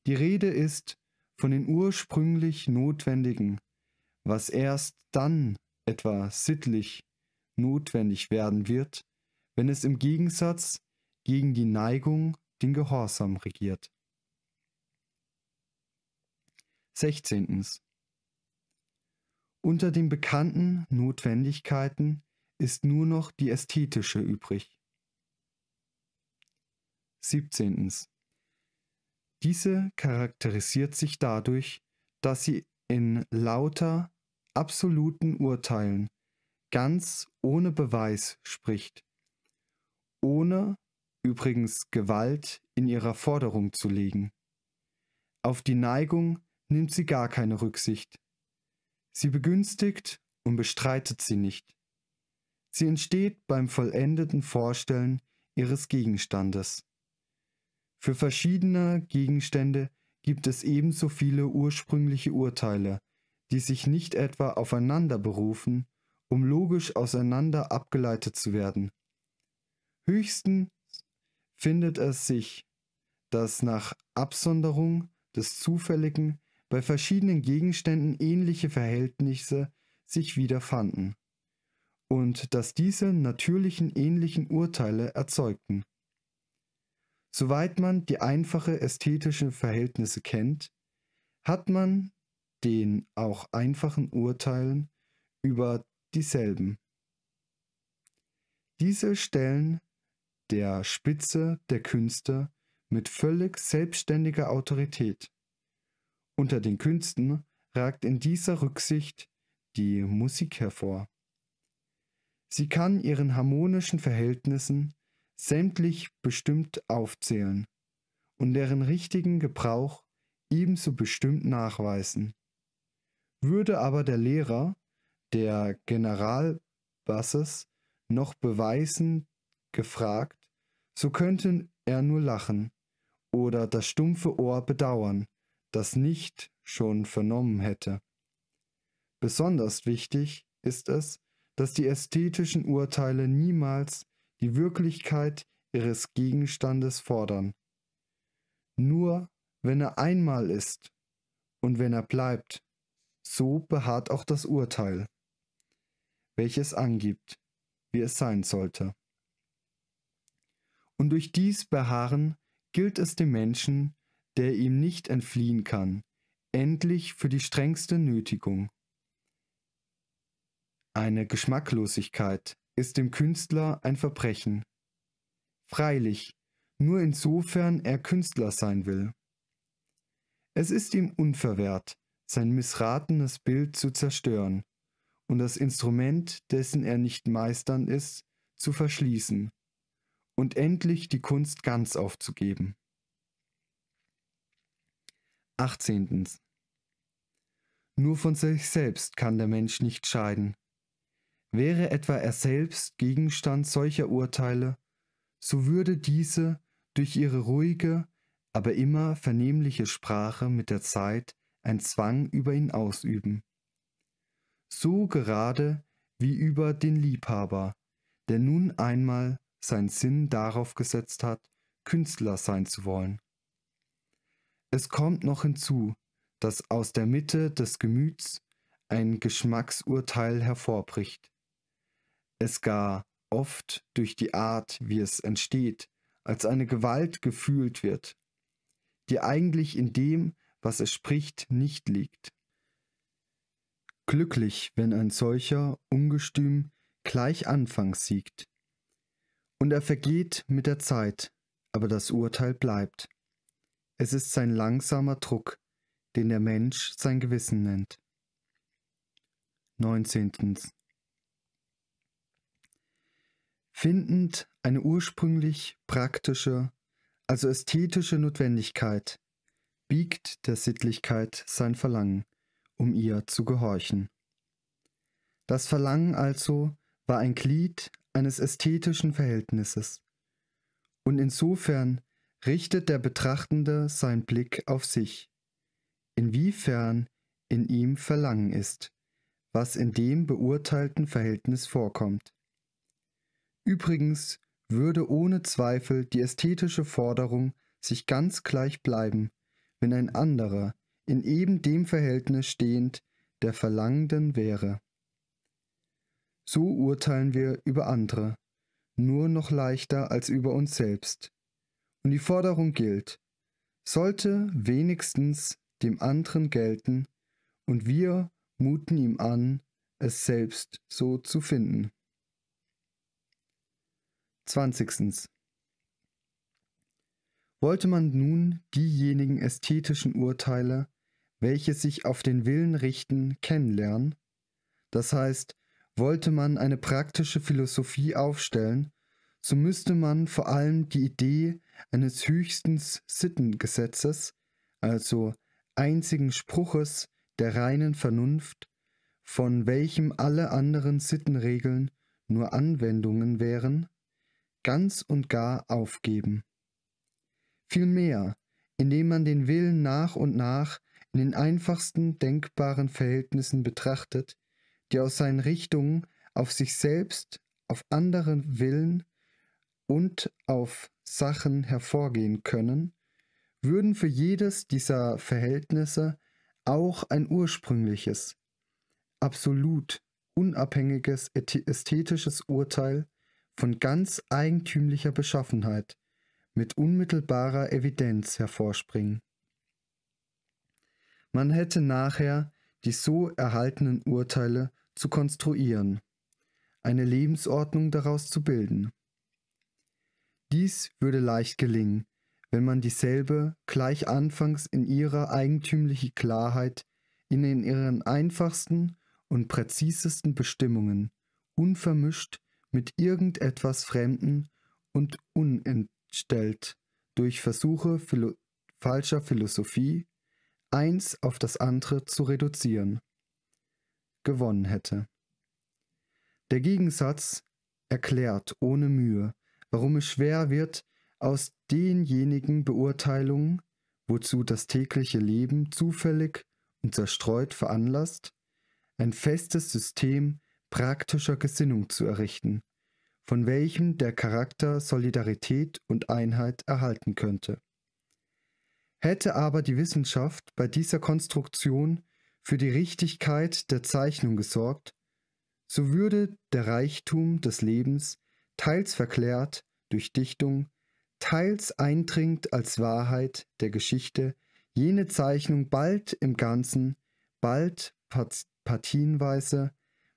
Die Rede ist von den ursprünglich Notwendigen, was erst dann etwa sittlich notwendig werden wird, wenn es im Gegensatz gegen die Neigung den Gehorsam regiert. 16. Unter den bekannten Notwendigkeiten ist nur noch die ästhetische übrig. 17. Diese charakterisiert sich dadurch, dass sie in lauter, absoluten Urteilen ganz ohne Beweis spricht ohne übrigens Gewalt in ihrer Forderung zu legen. Auf die Neigung nimmt sie gar keine Rücksicht. Sie begünstigt und bestreitet sie nicht. Sie entsteht beim vollendeten Vorstellen ihres Gegenstandes. Für verschiedene Gegenstände gibt es ebenso viele ursprüngliche Urteile, die sich nicht etwa aufeinander berufen, um logisch auseinander abgeleitet zu werden, Höchstens findet es sich, dass nach Absonderung des Zufälligen bei verschiedenen Gegenständen ähnliche Verhältnisse sich wiederfanden und dass diese natürlichen ähnlichen Urteile erzeugten. Soweit man die einfache ästhetischen Verhältnisse kennt, hat man den auch einfachen Urteilen über dieselben. Diese stellen der Spitze der Künste mit völlig selbständiger Autorität. Unter den Künsten ragt in dieser Rücksicht die Musik hervor. Sie kann ihren harmonischen Verhältnissen sämtlich bestimmt aufzählen und deren richtigen Gebrauch ebenso bestimmt nachweisen. Würde aber der Lehrer, der Generalbasses, noch beweisen gefragt, so könnte er nur lachen oder das stumpfe Ohr bedauern, das nicht schon vernommen hätte. Besonders wichtig ist es, dass die ästhetischen Urteile niemals die Wirklichkeit ihres Gegenstandes fordern. Nur wenn er einmal ist und wenn er bleibt, so beharrt auch das Urteil, welches angibt, wie es sein sollte und durch dies Beharren gilt es dem Menschen, der ihm nicht entfliehen kann, endlich für die strengste Nötigung. Eine Geschmacklosigkeit ist dem Künstler ein Verbrechen. Freilich, nur insofern er Künstler sein will. Es ist ihm unverwehrt, sein missratenes Bild zu zerstören und das Instrument, dessen er nicht meistern ist, zu verschließen und endlich die Kunst ganz aufzugeben. 18. Nur von sich selbst kann der Mensch nicht scheiden. Wäre etwa er selbst Gegenstand solcher Urteile, so würde diese durch ihre ruhige, aber immer vernehmliche Sprache mit der Zeit ein Zwang über ihn ausüben. So gerade wie über den Liebhaber, der nun einmal seinen Sinn darauf gesetzt hat, Künstler sein zu wollen. Es kommt noch hinzu, dass aus der Mitte des Gemüts ein Geschmacksurteil hervorbricht. Es gar oft durch die Art, wie es entsteht, als eine Gewalt gefühlt wird, die eigentlich in dem, was es spricht, nicht liegt. Glücklich, wenn ein solcher, ungestüm, gleich Anfang siegt, und er vergeht mit der Zeit, aber das Urteil bleibt. Es ist sein langsamer Druck, den der Mensch sein Gewissen nennt. 19. Findend eine ursprünglich praktische, also ästhetische Notwendigkeit, biegt der Sittlichkeit sein Verlangen, um ihr zu gehorchen. Das Verlangen also war ein Glied eines ästhetischen Verhältnisses. Und insofern richtet der Betrachtende seinen Blick auf sich, inwiefern in ihm Verlangen ist, was in dem beurteilten Verhältnis vorkommt. Übrigens würde ohne Zweifel die ästhetische Forderung sich ganz gleich bleiben, wenn ein anderer in eben dem Verhältnis stehend der Verlangenden wäre. So urteilen wir über andere, nur noch leichter als über uns selbst. Und die Forderung gilt, sollte wenigstens dem anderen gelten, und wir muten ihm an, es selbst so zu finden. 20. Wollte man nun diejenigen ästhetischen Urteile, welche sich auf den Willen richten, kennenlernen, das heißt wollte man eine praktische Philosophie aufstellen, so müsste man vor allem die Idee eines höchstens Sittengesetzes, also einzigen Spruches der reinen Vernunft, von welchem alle anderen Sittenregeln nur Anwendungen wären, ganz und gar aufgeben. Vielmehr, indem man den Willen nach und nach in den einfachsten denkbaren Verhältnissen betrachtet, die aus seinen Richtungen auf sich selbst, auf anderen Willen und auf Sachen hervorgehen können, würden für jedes dieser Verhältnisse auch ein ursprüngliches, absolut unabhängiges ästhetisches Urteil von ganz eigentümlicher Beschaffenheit mit unmittelbarer Evidenz hervorspringen. Man hätte nachher die so erhaltenen Urteile zu konstruieren, eine Lebensordnung daraus zu bilden. Dies würde leicht gelingen, wenn man dieselbe gleich anfangs in ihrer eigentümlichen Klarheit in ihren einfachsten und präzisesten Bestimmungen, unvermischt mit irgendetwas Fremden und unentstellt durch Versuche philo falscher Philosophie, eins auf das andere zu reduzieren gewonnen hätte. Der Gegensatz erklärt ohne Mühe, warum es schwer wird, aus denjenigen Beurteilungen, wozu das tägliche Leben zufällig und zerstreut veranlasst, ein festes System praktischer Gesinnung zu errichten, von welchem der Charakter Solidarität und Einheit erhalten könnte. Hätte aber die Wissenschaft bei dieser Konstruktion für die Richtigkeit der Zeichnung gesorgt, so würde der Reichtum des Lebens teils verklärt durch Dichtung, teils eindringt als Wahrheit der Geschichte jene Zeichnung bald im Ganzen, bald partienweise,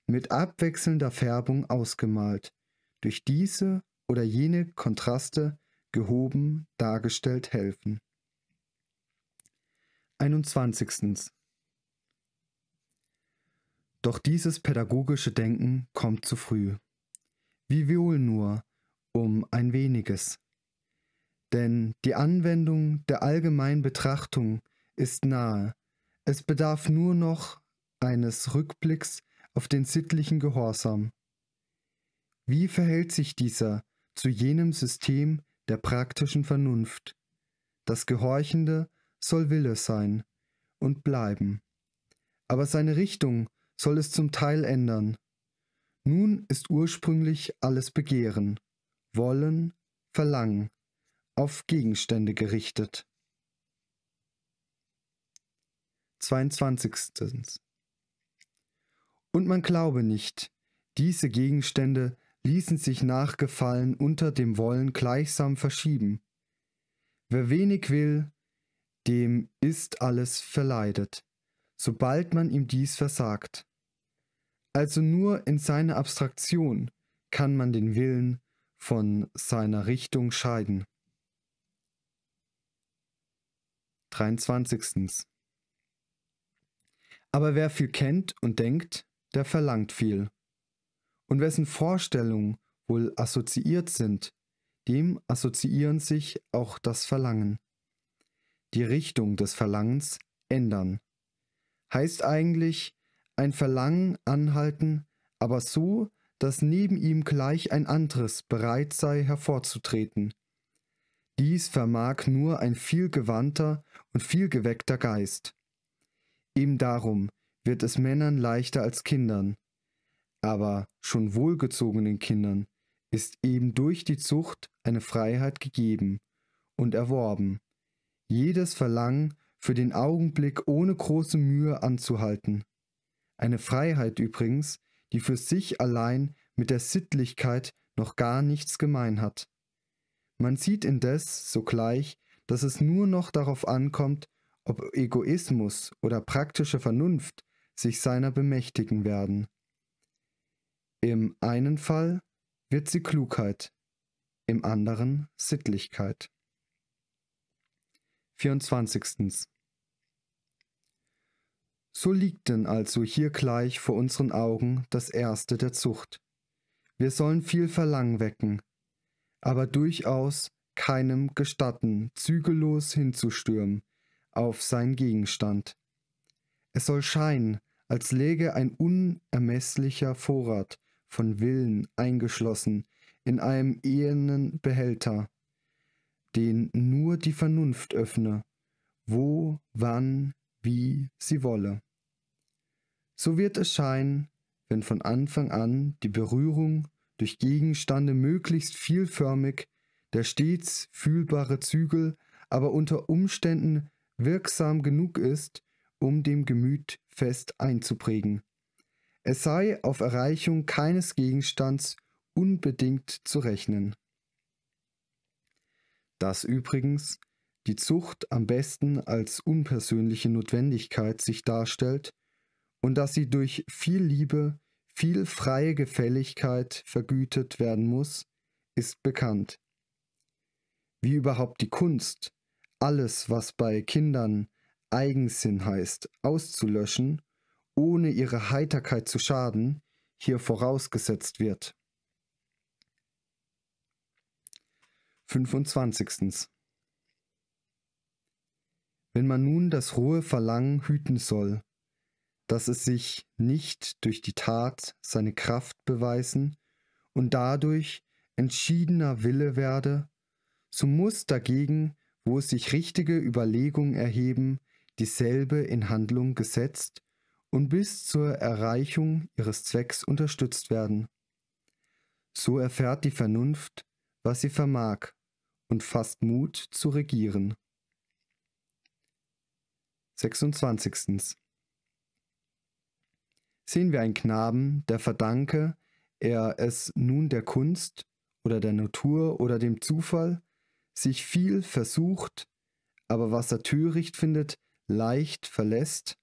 mit abwechselnder Färbung ausgemalt, durch diese oder jene Kontraste gehoben dargestellt helfen. 21. Doch dieses pädagogische Denken kommt zu früh. Wie wohl nur um ein weniges. Denn die Anwendung der allgemeinen Betrachtung ist nahe. Es bedarf nur noch eines Rückblicks auf den sittlichen Gehorsam. Wie verhält sich dieser zu jenem System der praktischen Vernunft? Das Gehorchende soll Wille sein und bleiben. Aber seine Richtung soll es zum Teil ändern. Nun ist ursprünglich alles Begehren, Wollen, Verlangen, auf Gegenstände gerichtet. 22. Und man glaube nicht, diese Gegenstände ließen sich nach Gefallen unter dem Wollen gleichsam verschieben. Wer wenig will, dem ist alles verleidet sobald man ihm dies versagt. Also nur in seiner Abstraktion kann man den Willen von seiner Richtung scheiden. 23. Aber wer viel kennt und denkt, der verlangt viel. Und wessen Vorstellungen wohl assoziiert sind, dem assoziieren sich auch das Verlangen. Die Richtung des Verlangens ändern heißt eigentlich ein Verlangen anhalten, aber so, dass neben ihm gleich ein anderes bereit sei hervorzutreten. Dies vermag nur ein vielgewandter und vielgeweckter Geist. Eben darum wird es Männern leichter als Kindern, aber schon wohlgezogenen Kindern ist eben durch die Zucht eine Freiheit gegeben und erworben, jedes Verlangen für den Augenblick ohne große Mühe anzuhalten. Eine Freiheit übrigens, die für sich allein mit der Sittlichkeit noch gar nichts gemein hat. Man sieht indes sogleich, dass es nur noch darauf ankommt, ob Egoismus oder praktische Vernunft sich seiner bemächtigen werden. Im einen Fall wird sie Klugheit, im anderen Sittlichkeit. 24. So liegt denn also hier gleich vor unseren Augen das Erste der Zucht. Wir sollen viel Verlangen wecken, aber durchaus keinem gestatten, zügellos hinzustürmen auf seinen Gegenstand. Es soll scheinen, als läge ein unermesslicher Vorrat von Willen eingeschlossen in einem ehernen Behälter, den nur die Vernunft öffne, wo, wann, wie sie wolle. So wird es scheinen, wenn von Anfang an die Berührung durch Gegenstände möglichst vielförmig, der stets fühlbare Zügel aber unter Umständen wirksam genug ist, um dem Gemüt fest einzuprägen. Es sei auf Erreichung keines Gegenstands unbedingt zu rechnen. Das übrigens die Zucht am besten als unpersönliche Notwendigkeit sich darstellt und dass sie durch viel Liebe, viel freie Gefälligkeit vergütet werden muss, ist bekannt. Wie überhaupt die Kunst, alles, was bei Kindern Eigensinn heißt, auszulöschen, ohne ihre Heiterkeit zu schaden, hier vorausgesetzt wird. 25. Wenn man nun das rohe Verlangen hüten soll, dass es sich nicht durch die Tat seine Kraft beweisen und dadurch entschiedener Wille werde, so muss dagegen, wo es sich richtige Überlegungen erheben, dieselbe in Handlung gesetzt und bis zur Erreichung ihres Zwecks unterstützt werden. So erfährt die Vernunft, was sie vermag, und fasst Mut zu regieren. 26. Sehen wir einen Knaben, der verdanke er es nun der Kunst oder der Natur oder dem Zufall, sich viel versucht, aber was er töricht findet, leicht verlässt,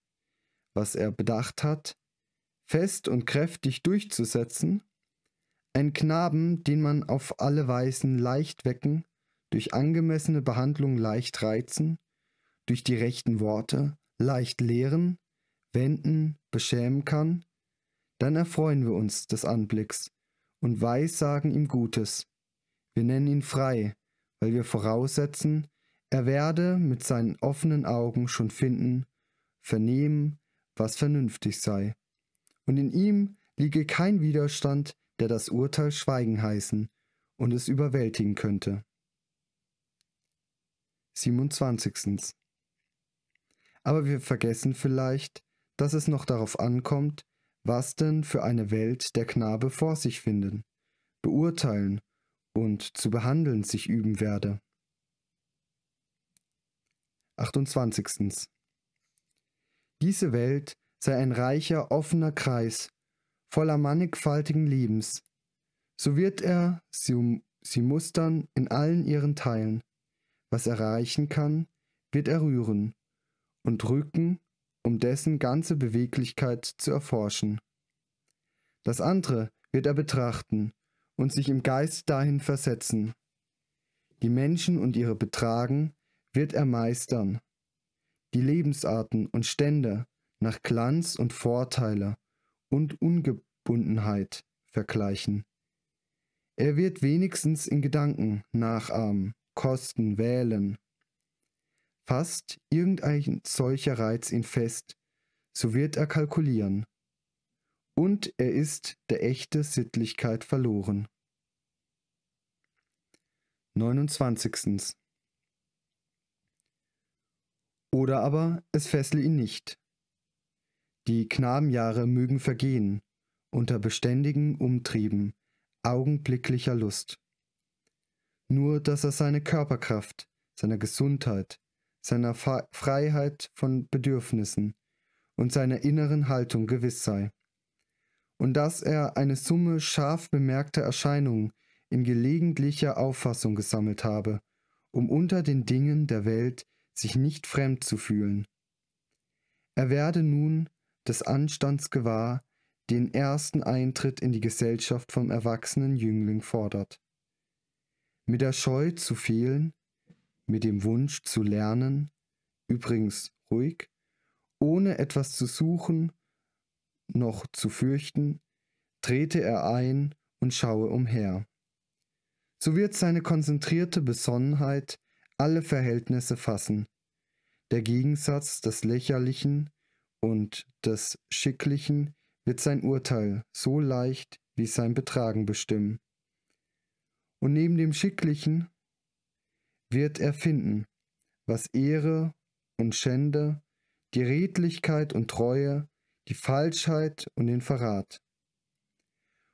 was er bedacht hat, fest und kräftig durchzusetzen, einen Knaben, den man auf alle Weisen leicht wecken, durch angemessene Behandlung leicht reizen, durch die rechten Worte leicht lehren, wenden, beschämen kann, dann erfreuen wir uns des Anblicks und weissagen ihm Gutes. Wir nennen ihn frei, weil wir voraussetzen, er werde mit seinen offenen Augen schon finden, vernehmen, was vernünftig sei. Und in ihm liege kein Widerstand, der das Urteil schweigen heißen und es überwältigen könnte. 27 aber wir vergessen vielleicht, dass es noch darauf ankommt, was denn für eine Welt der Knabe vor sich finden, beurteilen und zu behandeln sich üben werde. 28. Diese Welt sei ein reicher, offener Kreis, voller mannigfaltigen Lebens. So wird er sie, sie mustern in allen ihren Teilen. Was erreichen kann, wird er rühren und Rücken, um dessen ganze Beweglichkeit zu erforschen. Das andere wird er betrachten und sich im Geist dahin versetzen. Die Menschen und ihre Betragen wird er meistern. Die Lebensarten und Stände nach Glanz und Vorteile und Ungebundenheit vergleichen. Er wird wenigstens in Gedanken nachahmen, kosten, wählen, Fasst irgendein solcher Reiz ihn fest, so wird er kalkulieren. Und er ist der echte Sittlichkeit verloren. 29. Oder aber es fessle ihn nicht. Die Knabenjahre mögen vergehen, unter beständigen Umtrieben, augenblicklicher Lust. Nur dass er seine Körperkraft, seine Gesundheit, seiner Fa Freiheit von Bedürfnissen und seiner inneren Haltung gewiss sei, und dass er eine Summe scharf bemerkter Erscheinungen in gelegentlicher Auffassung gesammelt habe, um unter den Dingen der Welt sich nicht fremd zu fühlen. Er werde nun des Anstands gewahr, den ersten Eintritt in die Gesellschaft vom erwachsenen Jüngling fordert. Mit der Scheu zu fehlen, mit dem Wunsch zu lernen, übrigens ruhig, ohne etwas zu suchen, noch zu fürchten, trete er ein und schaue umher. So wird seine konzentrierte Besonnenheit alle Verhältnisse fassen. Der Gegensatz des Lächerlichen und des Schicklichen wird sein Urteil so leicht wie sein Betragen bestimmen. Und neben dem Schicklichen wird er finden, was Ehre und Schände, die Redlichkeit und Treue, die Falschheit und den Verrat.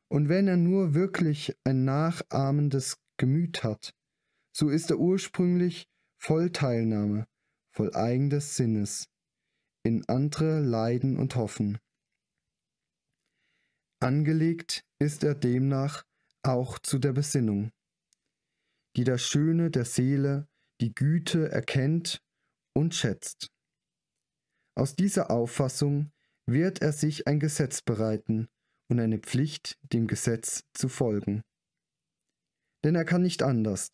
Und wenn er nur wirklich ein nachahmendes Gemüt hat, so ist er ursprünglich voll Teilnahme, voll eigenes Sinnes, in andere Leiden und Hoffen. Angelegt ist er demnach auch zu der Besinnung, die das Schöne der Seele, die Güte erkennt und schätzt. Aus dieser Auffassung wird er sich ein Gesetz bereiten und eine Pflicht, dem Gesetz zu folgen. Denn er kann nicht anders,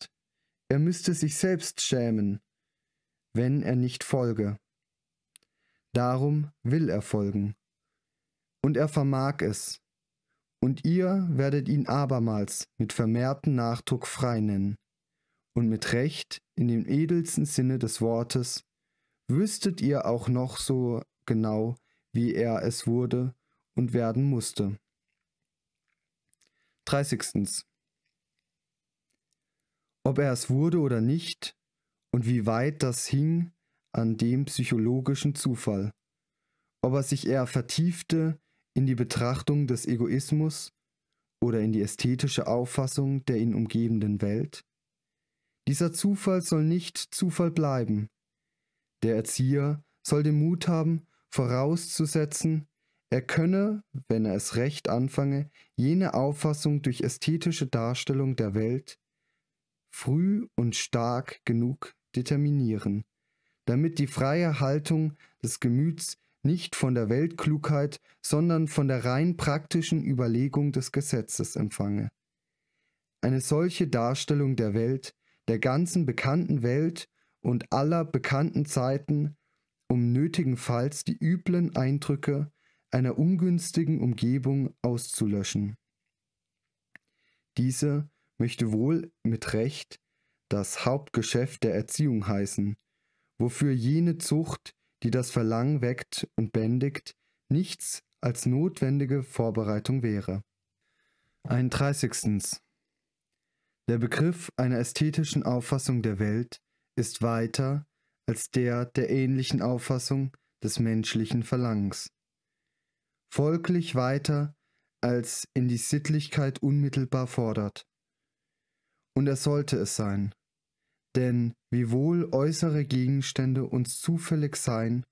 er müsste sich selbst schämen, wenn er nicht folge. Darum will er folgen. Und er vermag es. Und ihr werdet ihn abermals mit vermehrtem Nachdruck frei nennen und mit Recht in dem edelsten Sinne des Wortes, wüsstet ihr auch noch so genau, wie er es wurde und werden musste. 30. Ob er es wurde oder nicht und wie weit das hing an dem psychologischen Zufall, ob er sich eher vertiefte in die Betrachtung des Egoismus oder in die ästhetische Auffassung der ihn umgebenden Welt, dieser Zufall soll nicht Zufall bleiben. Der Erzieher soll den Mut haben, vorauszusetzen, er könne, wenn er es recht anfange, jene Auffassung durch ästhetische Darstellung der Welt früh und stark genug determinieren, damit die freie Haltung des Gemüts nicht von der Weltklugheit, sondern von der rein praktischen Überlegung des Gesetzes empfange. Eine solche Darstellung der Welt der ganzen bekannten Welt und aller bekannten Zeiten, um nötigenfalls die üblen Eindrücke einer ungünstigen Umgebung auszulöschen. Diese möchte wohl mit Recht das Hauptgeschäft der Erziehung heißen, wofür jene Zucht, die das Verlangen weckt und bändigt, nichts als notwendige Vorbereitung wäre. 31. Der Begriff einer ästhetischen Auffassung der Welt ist weiter als der der ähnlichen Auffassung des menschlichen Verlangens. Folglich weiter als in die Sittlichkeit unmittelbar fordert. Und er sollte es sein. Denn wiewohl äußere Gegenstände uns zufällig sein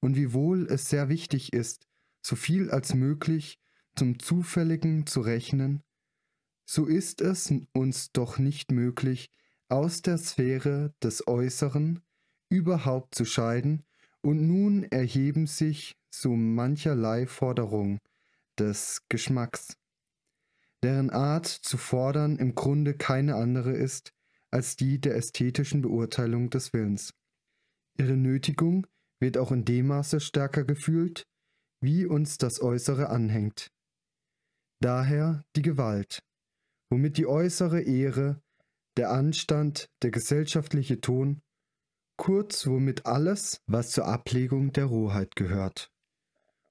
und wiewohl es sehr wichtig ist, so viel als möglich zum Zufälligen zu rechnen, so ist es uns doch nicht möglich, aus der Sphäre des Äußeren überhaupt zu scheiden, und nun erheben sich so mancherlei Forderungen des Geschmacks, deren Art zu fordern im Grunde keine andere ist als die der ästhetischen Beurteilung des Willens. Ihre Nötigung wird auch in dem Maße stärker gefühlt, wie uns das Äußere anhängt. Daher die Gewalt, womit die äußere Ehre, der Anstand, der gesellschaftliche Ton, kurz womit alles, was zur Ablegung der Rohheit gehört,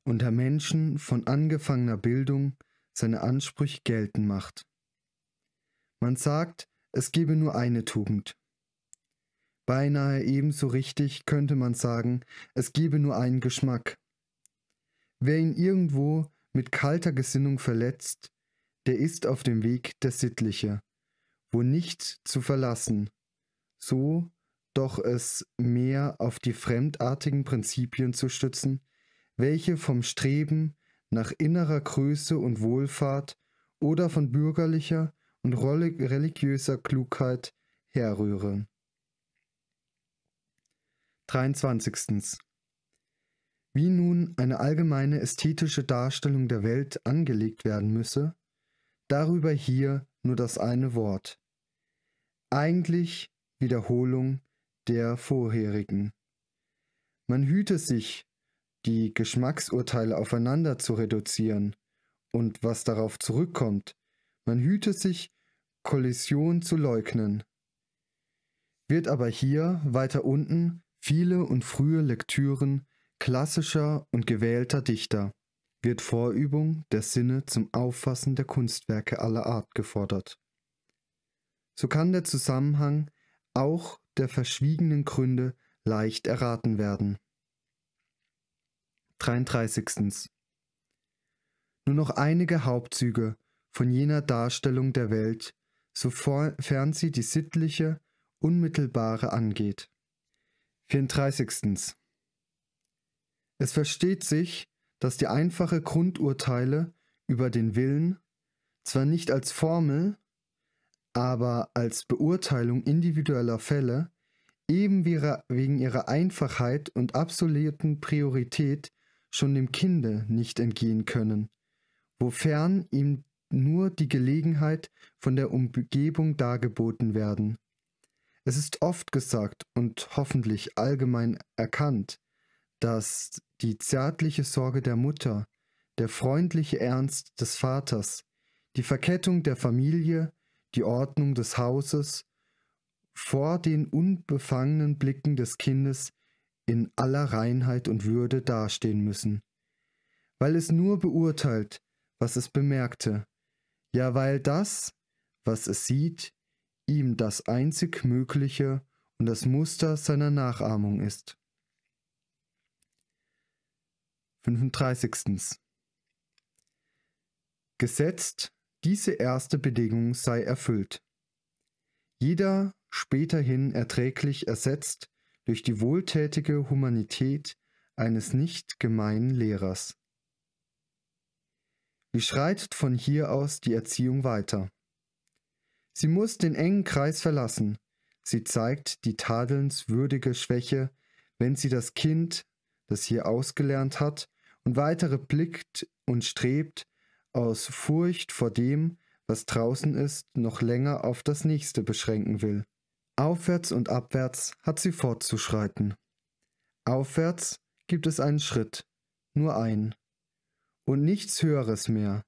unter Menschen von angefangener Bildung seine Ansprüche geltend macht. Man sagt, es gebe nur eine Tugend. Beinahe ebenso richtig könnte man sagen, es gebe nur einen Geschmack. Wer ihn irgendwo mit kalter Gesinnung verletzt, der ist auf dem Weg der Sittliche, wo nicht zu verlassen, so doch es mehr auf die fremdartigen Prinzipien zu stützen, welche vom Streben nach innerer Größe und Wohlfahrt oder von bürgerlicher und religiöser Klugheit herrühren. 23. Wie nun eine allgemeine ästhetische Darstellung der Welt angelegt werden müsse, Darüber hier nur das eine Wort. Eigentlich Wiederholung der vorherigen. Man hüte sich, die Geschmacksurteile aufeinander zu reduzieren und was darauf zurückkommt, man hüte sich, Kollision zu leugnen. Wird aber hier weiter unten viele und frühe Lektüren klassischer und gewählter Dichter wird Vorübung der Sinne zum Auffassen der Kunstwerke aller Art gefordert. So kann der Zusammenhang auch der verschwiegenen Gründe leicht erraten werden. 33. Nur noch einige Hauptzüge von jener Darstellung der Welt, sofern sie die sittliche, unmittelbare angeht. 34. Es versteht sich, dass die einfache Grundurteile über den Willen zwar nicht als Formel, aber als Beurteilung individueller Fälle eben wegen ihrer Einfachheit und absoluten Priorität schon dem Kinde nicht entgehen können, wofern ihm nur die Gelegenheit von der Umgebung dargeboten werden. Es ist oft gesagt und hoffentlich allgemein erkannt, dass die zärtliche Sorge der Mutter, der freundliche Ernst des Vaters, die Verkettung der Familie, die Ordnung des Hauses vor den unbefangenen Blicken des Kindes in aller Reinheit und Würde dastehen müssen, weil es nur beurteilt, was es bemerkte, ja weil das, was es sieht, ihm das einzig Mögliche und das Muster seiner Nachahmung ist. 35. Gesetzt, diese erste Bedingung sei erfüllt. Jeder späterhin erträglich ersetzt durch die wohltätige Humanität eines nicht gemeinen Lehrers. Wie schreitet von hier aus die Erziehung weiter? Sie muss den engen Kreis verlassen, sie zeigt die tadelnswürdige Schwäche, wenn sie das Kind, das hier ausgelernt hat, und weitere blickt und strebt aus Furcht vor dem, was draußen ist, noch länger auf das nächste beschränken will. Aufwärts und abwärts hat sie fortzuschreiten. Aufwärts gibt es einen Schritt, nur einen, und nichts Höheres mehr.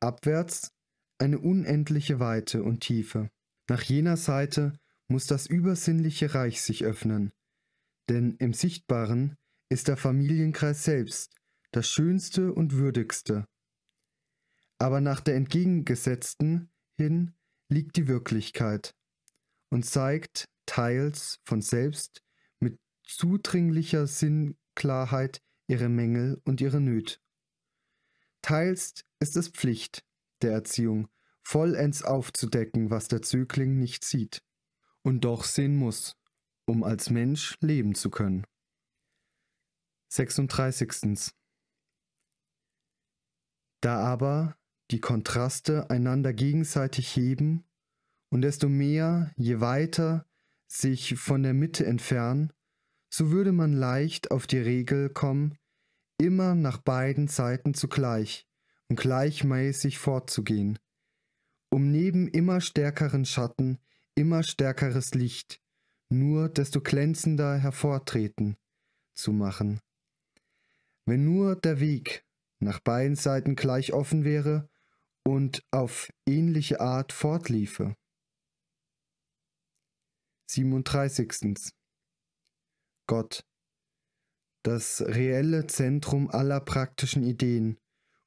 Abwärts eine unendliche Weite und Tiefe. Nach jener Seite muss das übersinnliche Reich sich öffnen, denn im Sichtbaren ist der Familienkreis selbst das Schönste und Würdigste. Aber nach der entgegengesetzten hin liegt die Wirklichkeit und zeigt teils von selbst mit zudringlicher Sinnklarheit ihre Mängel und ihre Nöte. Teils ist es Pflicht der Erziehung, vollends aufzudecken, was der Zögling nicht sieht und doch sehen muss, um als Mensch leben zu können. 36. Da aber die Kontraste einander gegenseitig heben und desto mehr, je weiter sich von der Mitte entfernen, so würde man leicht auf die Regel kommen, immer nach beiden Seiten zugleich und gleichmäßig fortzugehen, um neben immer stärkeren Schatten immer stärkeres Licht, nur desto glänzender hervortreten zu machen. Wenn nur der Weg nach beiden Seiten gleich offen wäre und auf ähnliche Art fortliefe. 37. Gott. Das reelle Zentrum aller praktischen Ideen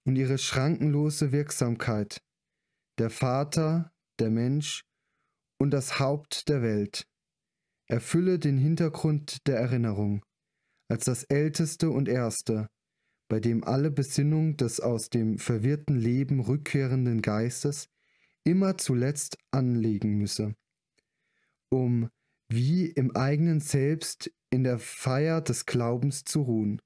und ihre schrankenlose Wirksamkeit. Der Vater, der Mensch und das Haupt der Welt. Erfülle den Hintergrund der Erinnerung als das Älteste und Erste, bei dem alle Besinnung des aus dem verwirrten Leben rückkehrenden Geistes immer zuletzt anlegen müsse, um wie im eigenen Selbst in der Feier des Glaubens zu ruhen.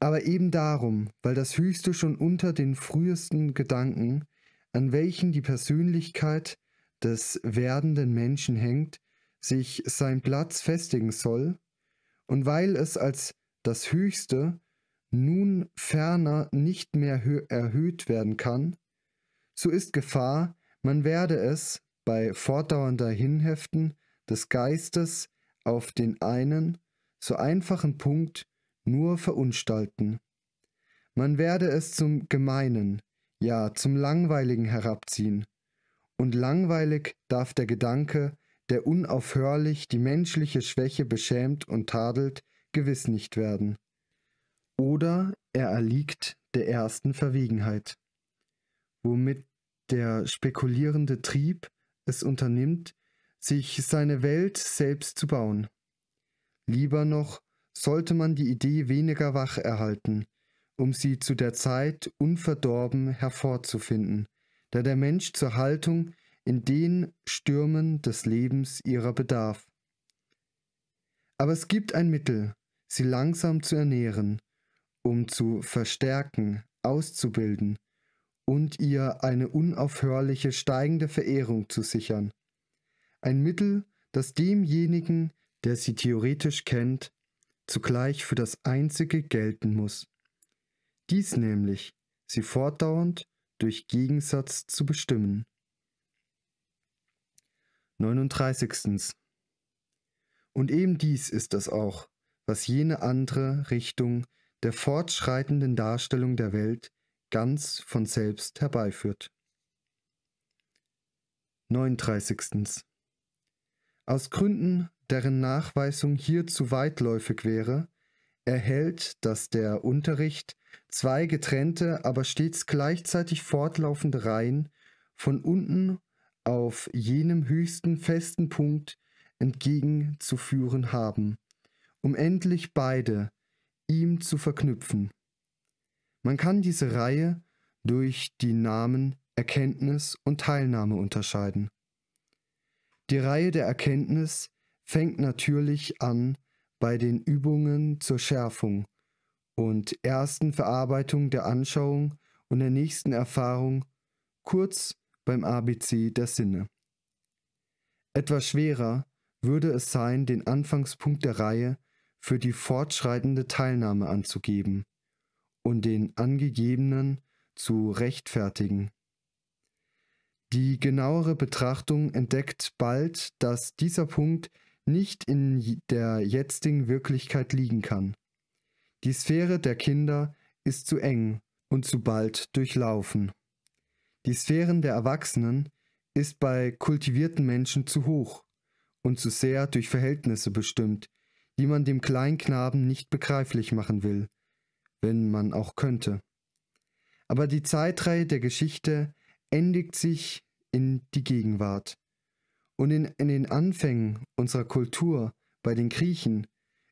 Aber eben darum, weil das Höchste schon unter den frühesten Gedanken, an welchen die Persönlichkeit des werdenden Menschen hängt, sich sein Platz festigen soll, und weil es als das Höchste nun ferner nicht mehr erhöht werden kann, so ist Gefahr, man werde es bei fortdauernder Hinheften des Geistes auf den einen so einfachen Punkt nur verunstalten. Man werde es zum Gemeinen, ja zum Langweiligen herabziehen, und langweilig darf der Gedanke, der unaufhörlich die menschliche Schwäche beschämt und tadelt, gewiss nicht werden oder er erliegt der ersten Verwegenheit, womit der spekulierende Trieb es unternimmt, sich seine Welt selbst zu bauen. Lieber noch sollte man die Idee weniger wach erhalten, um sie zu der Zeit unverdorben hervorzufinden, da der Mensch zur Haltung in den Stürmen des Lebens ihrer bedarf. Aber es gibt ein Mittel, sie langsam zu ernähren, um zu verstärken, auszubilden und ihr eine unaufhörliche steigende Verehrung zu sichern. Ein Mittel, das demjenigen, der sie theoretisch kennt, zugleich für das einzige gelten muss. Dies nämlich, sie fortdauernd durch Gegensatz zu bestimmen. 39. Und eben dies ist das auch, was jene andere Richtung der fortschreitenden Darstellung der Welt ganz von selbst herbeiführt. 39. Aus Gründen, deren Nachweisung hier zu weitläufig wäre, erhält, dass der Unterricht zwei getrennte, aber stets gleichzeitig fortlaufende Reihen von unten auf jenem höchsten festen Punkt entgegenzuführen haben, um endlich beide ihm zu verknüpfen. Man kann diese Reihe durch die Namen Erkenntnis und Teilnahme unterscheiden. Die Reihe der Erkenntnis fängt natürlich an bei den Übungen zur Schärfung und ersten Verarbeitung der Anschauung und der nächsten Erfahrung, kurz beim ABC der Sinne. Etwas schwerer würde es sein, den Anfangspunkt der Reihe für die fortschreitende Teilnahme anzugeben und den angegebenen zu rechtfertigen. Die genauere Betrachtung entdeckt bald, dass dieser Punkt nicht in der jetzigen Wirklichkeit liegen kann. Die Sphäre der Kinder ist zu eng und zu bald durchlaufen. Die Sphären der Erwachsenen ist bei kultivierten Menschen zu hoch und zu sehr durch Verhältnisse bestimmt, die man dem kleinen Knaben nicht begreiflich machen will, wenn man auch könnte. Aber die Zeitreihe der Geschichte endigt sich in die Gegenwart. Und in, in den Anfängen unserer Kultur bei den Griechen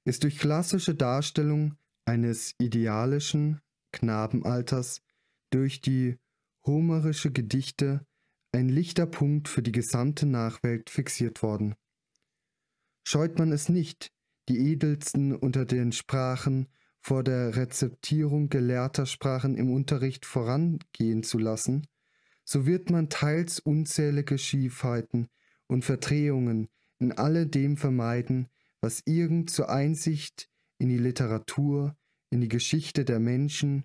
ist durch klassische Darstellung eines idealischen Knabenalters durch die homerische Gedichte ein lichter Punkt für die gesamte Nachwelt fixiert worden. Scheut man es nicht, die edelsten unter den Sprachen vor der Rezeptierung gelehrter Sprachen im Unterricht vorangehen zu lassen, so wird man teils unzählige Schiefheiten und Verdrehungen in alledem vermeiden, was irgend zur Einsicht in die Literatur, in die Geschichte der Menschen,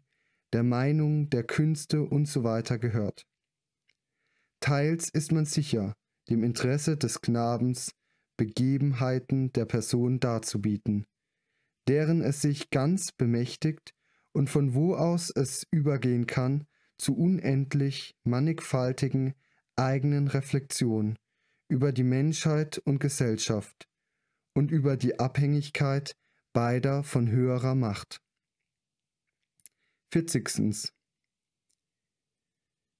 der Meinung, der Künste usw. So gehört. Teils ist man sicher, dem Interesse des Knabens Begebenheiten der Person darzubieten, deren es sich ganz bemächtigt und von wo aus es übergehen kann zu unendlich mannigfaltigen eigenen Reflexionen über die Menschheit und Gesellschaft und über die Abhängigkeit beider von höherer Macht. 40.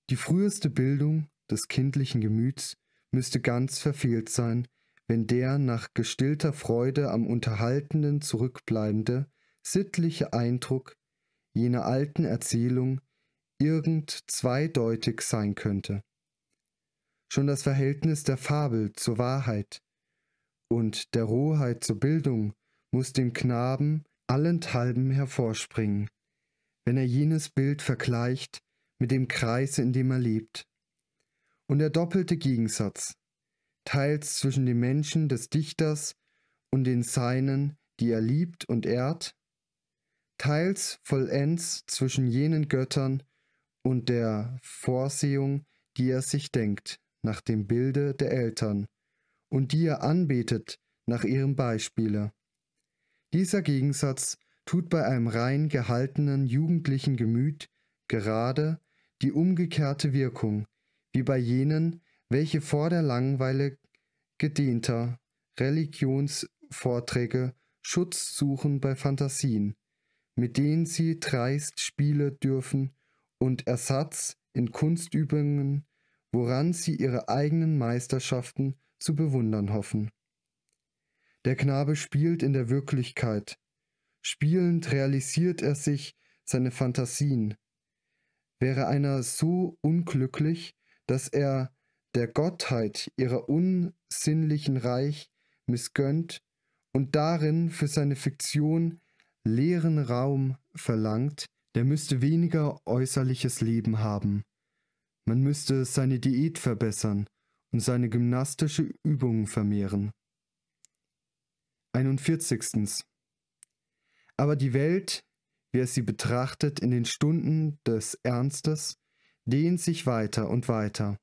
Die früheste Bildung des kindlichen Gemüts müsste ganz verfehlt sein wenn der nach gestillter Freude am Unterhaltenden zurückbleibende, sittliche Eindruck jener alten Erzählung irgend zweideutig sein könnte. Schon das Verhältnis der Fabel zur Wahrheit und der Rohheit zur Bildung muss dem Knaben allenthalben hervorspringen, wenn er jenes Bild vergleicht mit dem Kreise, in dem er lebt. Und der doppelte Gegensatz, teils zwischen den Menschen des Dichters und den Seinen, die er liebt und ehrt, teils vollends zwischen jenen Göttern und der Vorsehung, die er sich denkt, nach dem Bilde der Eltern, und die er anbetet nach ihrem Beispiele. Dieser Gegensatz tut bei einem rein gehaltenen jugendlichen Gemüt gerade die umgekehrte Wirkung, wie bei jenen, welche vor der Langeweile gedehnter Religionsvorträge Schutz suchen bei Fantasien, mit denen sie dreist spielen dürfen und Ersatz in Kunstübungen, woran sie ihre eigenen Meisterschaften zu bewundern hoffen. Der Knabe spielt in der Wirklichkeit. Spielend realisiert er sich seine Fantasien. Wäre einer so unglücklich, dass er der Gottheit ihrer unsinnlichen Reich missgönnt und darin für seine Fiktion leeren Raum verlangt, der müsste weniger äußerliches Leben haben. Man müsste seine Diät verbessern und seine gymnastische Übungen vermehren. 41. Aber die Welt, wie er sie betrachtet in den Stunden des Ernstes, dehnt sich weiter und weiter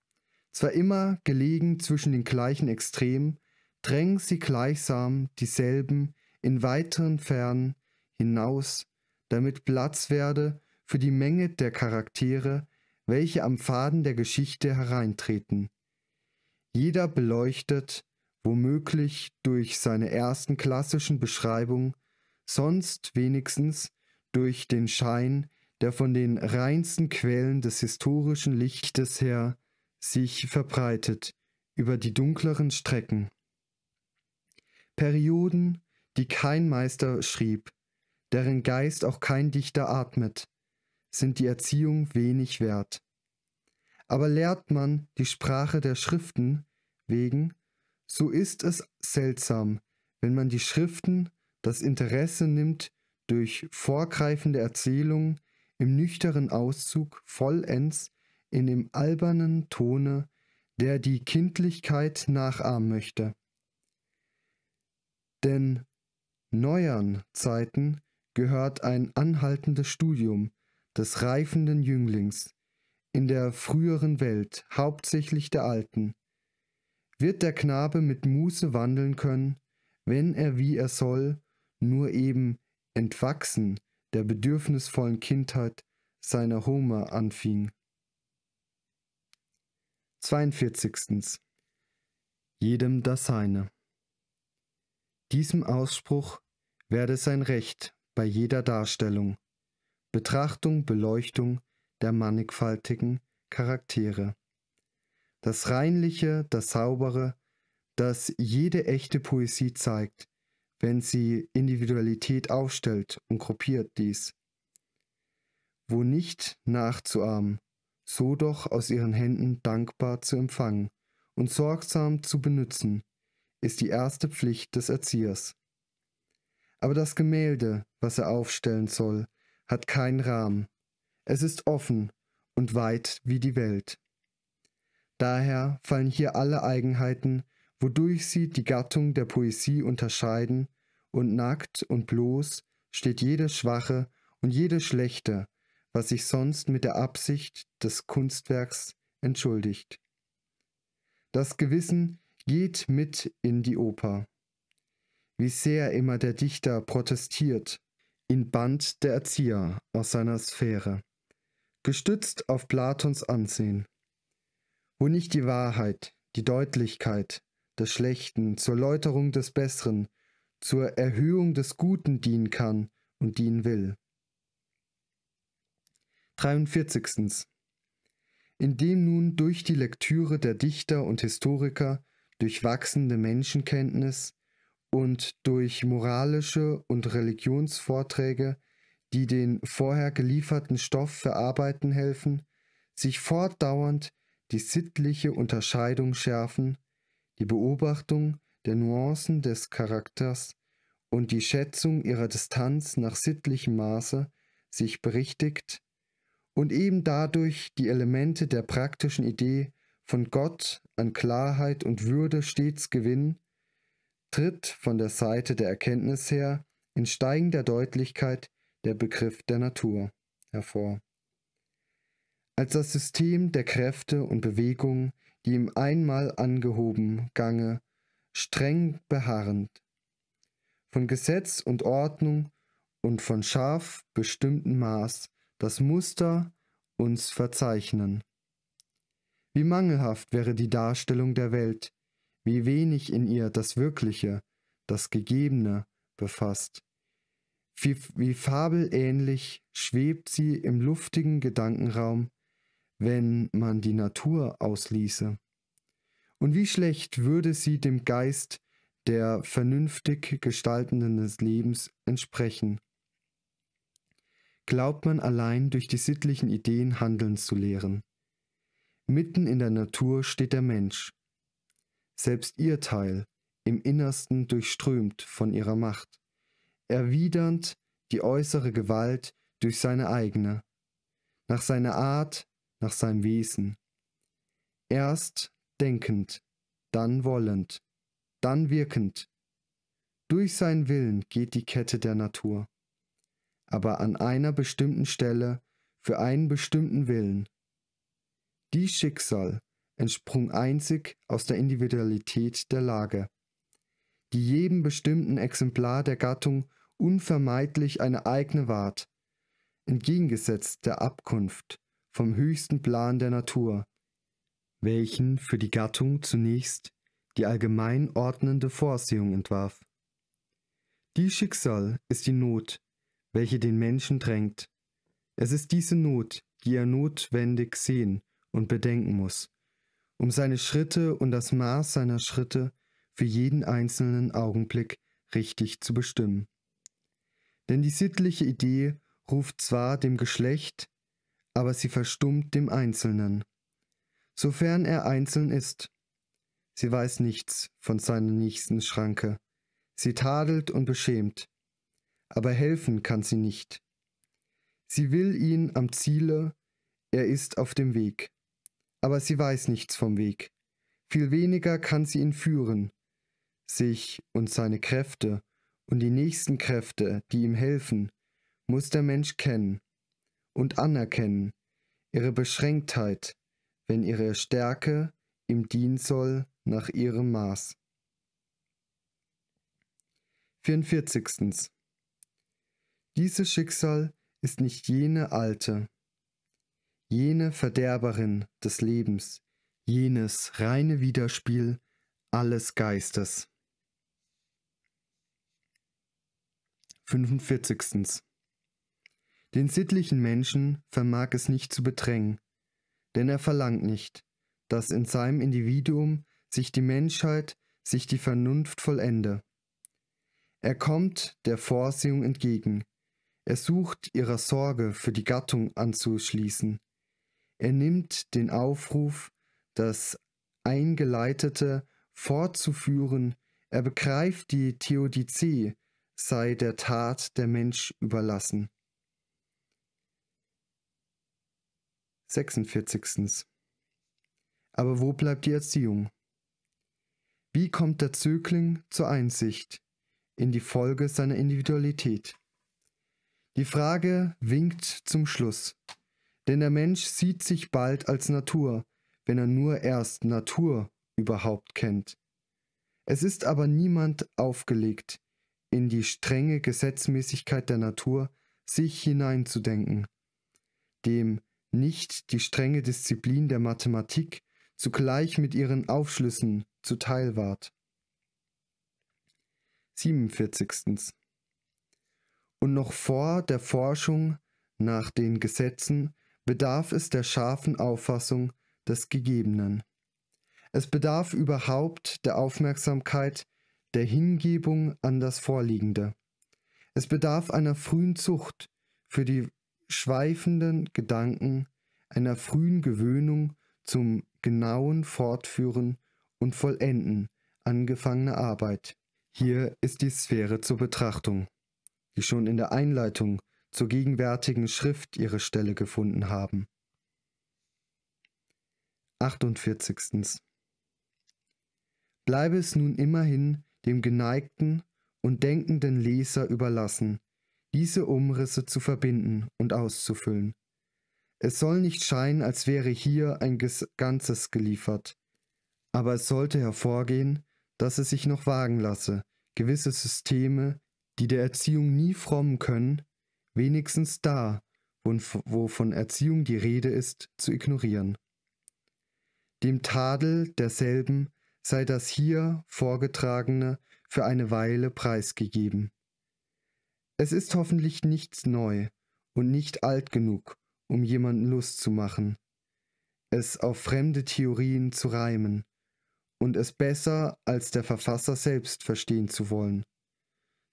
zwar immer gelegen zwischen den gleichen Extremen, drängen sie gleichsam dieselben in weiteren Fernen hinaus, damit Platz werde für die Menge der Charaktere, welche am Faden der Geschichte hereintreten. Jeder beleuchtet, womöglich durch seine ersten klassischen Beschreibungen, sonst wenigstens durch den Schein der von den reinsten Quellen des historischen Lichtes her sich verbreitet über die dunkleren Strecken. Perioden, die kein Meister schrieb, deren Geist auch kein Dichter atmet, sind die Erziehung wenig wert. Aber lehrt man die Sprache der Schriften wegen, so ist es seltsam, wenn man die Schriften das Interesse nimmt, durch vorgreifende Erzählung im nüchteren Auszug vollends in dem albernen Tone, der die Kindlichkeit nachahmen möchte. Denn neuern Zeiten gehört ein anhaltendes Studium des reifenden Jünglings in der früheren Welt, hauptsächlich der alten. Wird der Knabe mit Muße wandeln können, wenn er wie er soll, nur eben entwachsen der bedürfnisvollen Kindheit seiner Homer anfing. 42. Jedem das Seine. Diesem Ausspruch werde sein Recht bei jeder Darstellung, Betrachtung, Beleuchtung der mannigfaltigen Charaktere. Das Reinliche, das Saubere, das jede echte Poesie zeigt, wenn sie Individualität aufstellt und gruppiert dies. Wo nicht nachzuahmen, so doch aus ihren Händen dankbar zu empfangen und sorgsam zu benützen, ist die erste Pflicht des Erziehers. Aber das Gemälde, was er aufstellen soll, hat keinen Rahmen. Es ist offen und weit wie die Welt. Daher fallen hier alle Eigenheiten, wodurch sie die Gattung der Poesie unterscheiden, und nackt und bloß steht jede schwache und jede schlechte, was sich sonst mit der Absicht des Kunstwerks entschuldigt. Das Gewissen geht mit in die Oper. Wie sehr immer der Dichter protestiert, ihn Band der Erzieher aus seiner Sphäre, gestützt auf Platons Ansehen. Wo nicht die Wahrheit, die Deutlichkeit des Schlechten zur Läuterung des Besseren, zur Erhöhung des Guten dienen kann und dienen will. 43. Indem nun durch die Lektüre der Dichter und Historiker, durch wachsende Menschenkenntnis und durch moralische und Religionsvorträge, die den vorher gelieferten Stoff verarbeiten helfen, sich fortdauernd die sittliche Unterscheidung schärfen, die Beobachtung der Nuancen des Charakters und die Schätzung ihrer Distanz nach sittlichem Maße sich berichtigt und eben dadurch die Elemente der praktischen Idee von Gott an Klarheit und Würde stets gewinnen, tritt von der Seite der Erkenntnis her in steigender Deutlichkeit der Begriff der Natur hervor. Als das System der Kräfte und Bewegungen, die im einmal angehoben Gange, streng beharrend, von Gesetz und Ordnung und von scharf bestimmtem Maß das Muster uns verzeichnen. Wie mangelhaft wäre die Darstellung der Welt, wie wenig in ihr das Wirkliche, das Gegebene befasst. Wie, wie fabelähnlich schwebt sie im luftigen Gedankenraum, wenn man die Natur ausließe. Und wie schlecht würde sie dem Geist der vernünftig gestaltenden des Lebens entsprechen glaubt man allein durch die sittlichen Ideen handeln zu lehren. Mitten in der Natur steht der Mensch. Selbst ihr Teil, im Innersten durchströmt von ihrer Macht, erwidernd die äußere Gewalt durch seine eigene, nach seiner Art, nach seinem Wesen. Erst denkend, dann wollend, dann wirkend. Durch seinen Willen geht die Kette der Natur aber an einer bestimmten Stelle für einen bestimmten Willen. Dies Schicksal entsprung einzig aus der Individualität der Lage, die jedem bestimmten Exemplar der Gattung unvermeidlich eine eigene ward, entgegengesetzt der Abkunft vom höchsten Plan der Natur, welchen für die Gattung zunächst die allgemein ordnende Vorsehung entwarf. Dies Schicksal ist die Not, welche den Menschen drängt. Es ist diese Not, die er notwendig sehen und bedenken muss, um seine Schritte und das Maß seiner Schritte für jeden einzelnen Augenblick richtig zu bestimmen. Denn die sittliche Idee ruft zwar dem Geschlecht, aber sie verstummt dem Einzelnen, sofern er einzeln ist. Sie weiß nichts von seiner nächsten Schranke. Sie tadelt und beschämt, aber helfen kann sie nicht. Sie will ihn am Ziele, er ist auf dem Weg. Aber sie weiß nichts vom Weg. Viel weniger kann sie ihn führen, sich und seine Kräfte und die nächsten Kräfte, die ihm helfen, muss der Mensch kennen und anerkennen, ihre Beschränktheit, wenn ihre Stärke ihm dienen soll nach ihrem Maß. 44. Dieses Schicksal ist nicht jene alte, jene Verderberin des Lebens, jenes reine Widerspiel alles Geistes. 45. Den sittlichen Menschen vermag es nicht zu bedrängen, denn er verlangt nicht, dass in seinem Individuum sich die Menschheit, sich die Vernunft vollende. Er kommt der Vorsehung entgegen, er sucht ihrer Sorge für die Gattung anzuschließen. Er nimmt den Aufruf, das Eingeleitete fortzuführen, er begreift die Theodizee, sei der Tat der Mensch überlassen. 46. Aber wo bleibt die Erziehung? Wie kommt der Zögling zur Einsicht in die Folge seiner Individualität? Die Frage winkt zum Schluss. Denn der Mensch sieht sich bald als Natur, wenn er nur erst Natur überhaupt kennt. Es ist aber niemand aufgelegt, in die strenge Gesetzmäßigkeit der Natur sich hineinzudenken, dem nicht die strenge Disziplin der Mathematik zugleich mit ihren Aufschlüssen zuteil ward. 47 und noch vor der Forschung nach den Gesetzen bedarf es der scharfen Auffassung des Gegebenen. Es bedarf überhaupt der Aufmerksamkeit, der Hingebung an das Vorliegende. Es bedarf einer frühen Zucht für die schweifenden Gedanken, einer frühen Gewöhnung zum genauen Fortführen und Vollenden angefangener Arbeit. Hier ist die Sphäre zur Betrachtung die schon in der Einleitung zur gegenwärtigen Schrift ihre Stelle gefunden haben. 48. Bleibe es nun immerhin dem geneigten und denkenden Leser überlassen, diese Umrisse zu verbinden und auszufüllen. Es soll nicht scheinen, als wäre hier ein Ganzes geliefert, aber es sollte hervorgehen, dass es sich noch wagen lasse, gewisse Systeme die der Erziehung nie frommen können, wenigstens da, wo von Erziehung die Rede ist, zu ignorieren. Dem Tadel derselben sei das hier vorgetragene für eine Weile preisgegeben. Es ist hoffentlich nichts neu und nicht alt genug, um jemanden Lust zu machen, es auf fremde Theorien zu reimen und es besser als der Verfasser selbst verstehen zu wollen.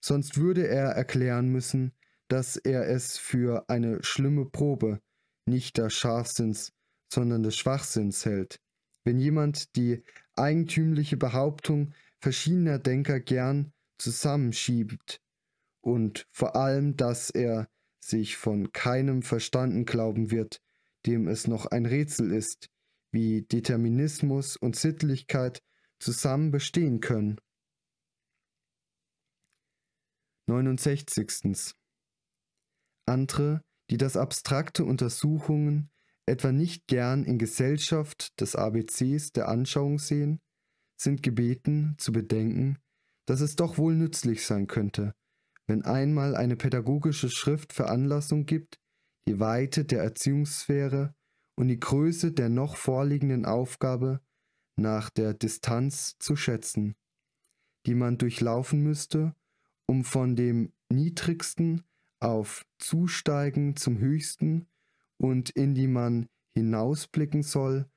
Sonst würde er erklären müssen, dass er es für eine schlimme Probe, nicht des Scharfsinns, sondern des Schwachsinns hält, wenn jemand die eigentümliche Behauptung verschiedener Denker gern zusammenschiebt und vor allem, dass er sich von keinem verstanden glauben wird, dem es noch ein Rätsel ist, wie Determinismus und Sittlichkeit zusammen bestehen können. 69. Andere, die das abstrakte Untersuchungen etwa nicht gern in Gesellschaft des ABCs der Anschauung sehen, sind gebeten zu bedenken, dass es doch wohl nützlich sein könnte, wenn einmal eine pädagogische Schrift Veranlassung gibt, die Weite der Erziehungssphäre und die Größe der noch vorliegenden Aufgabe nach der Distanz zu schätzen, die man durchlaufen müsste, um von dem niedrigsten auf Zusteigen zum höchsten und in die man hinausblicken soll,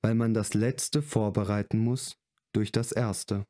weil man das letzte vorbereiten muss durch das erste.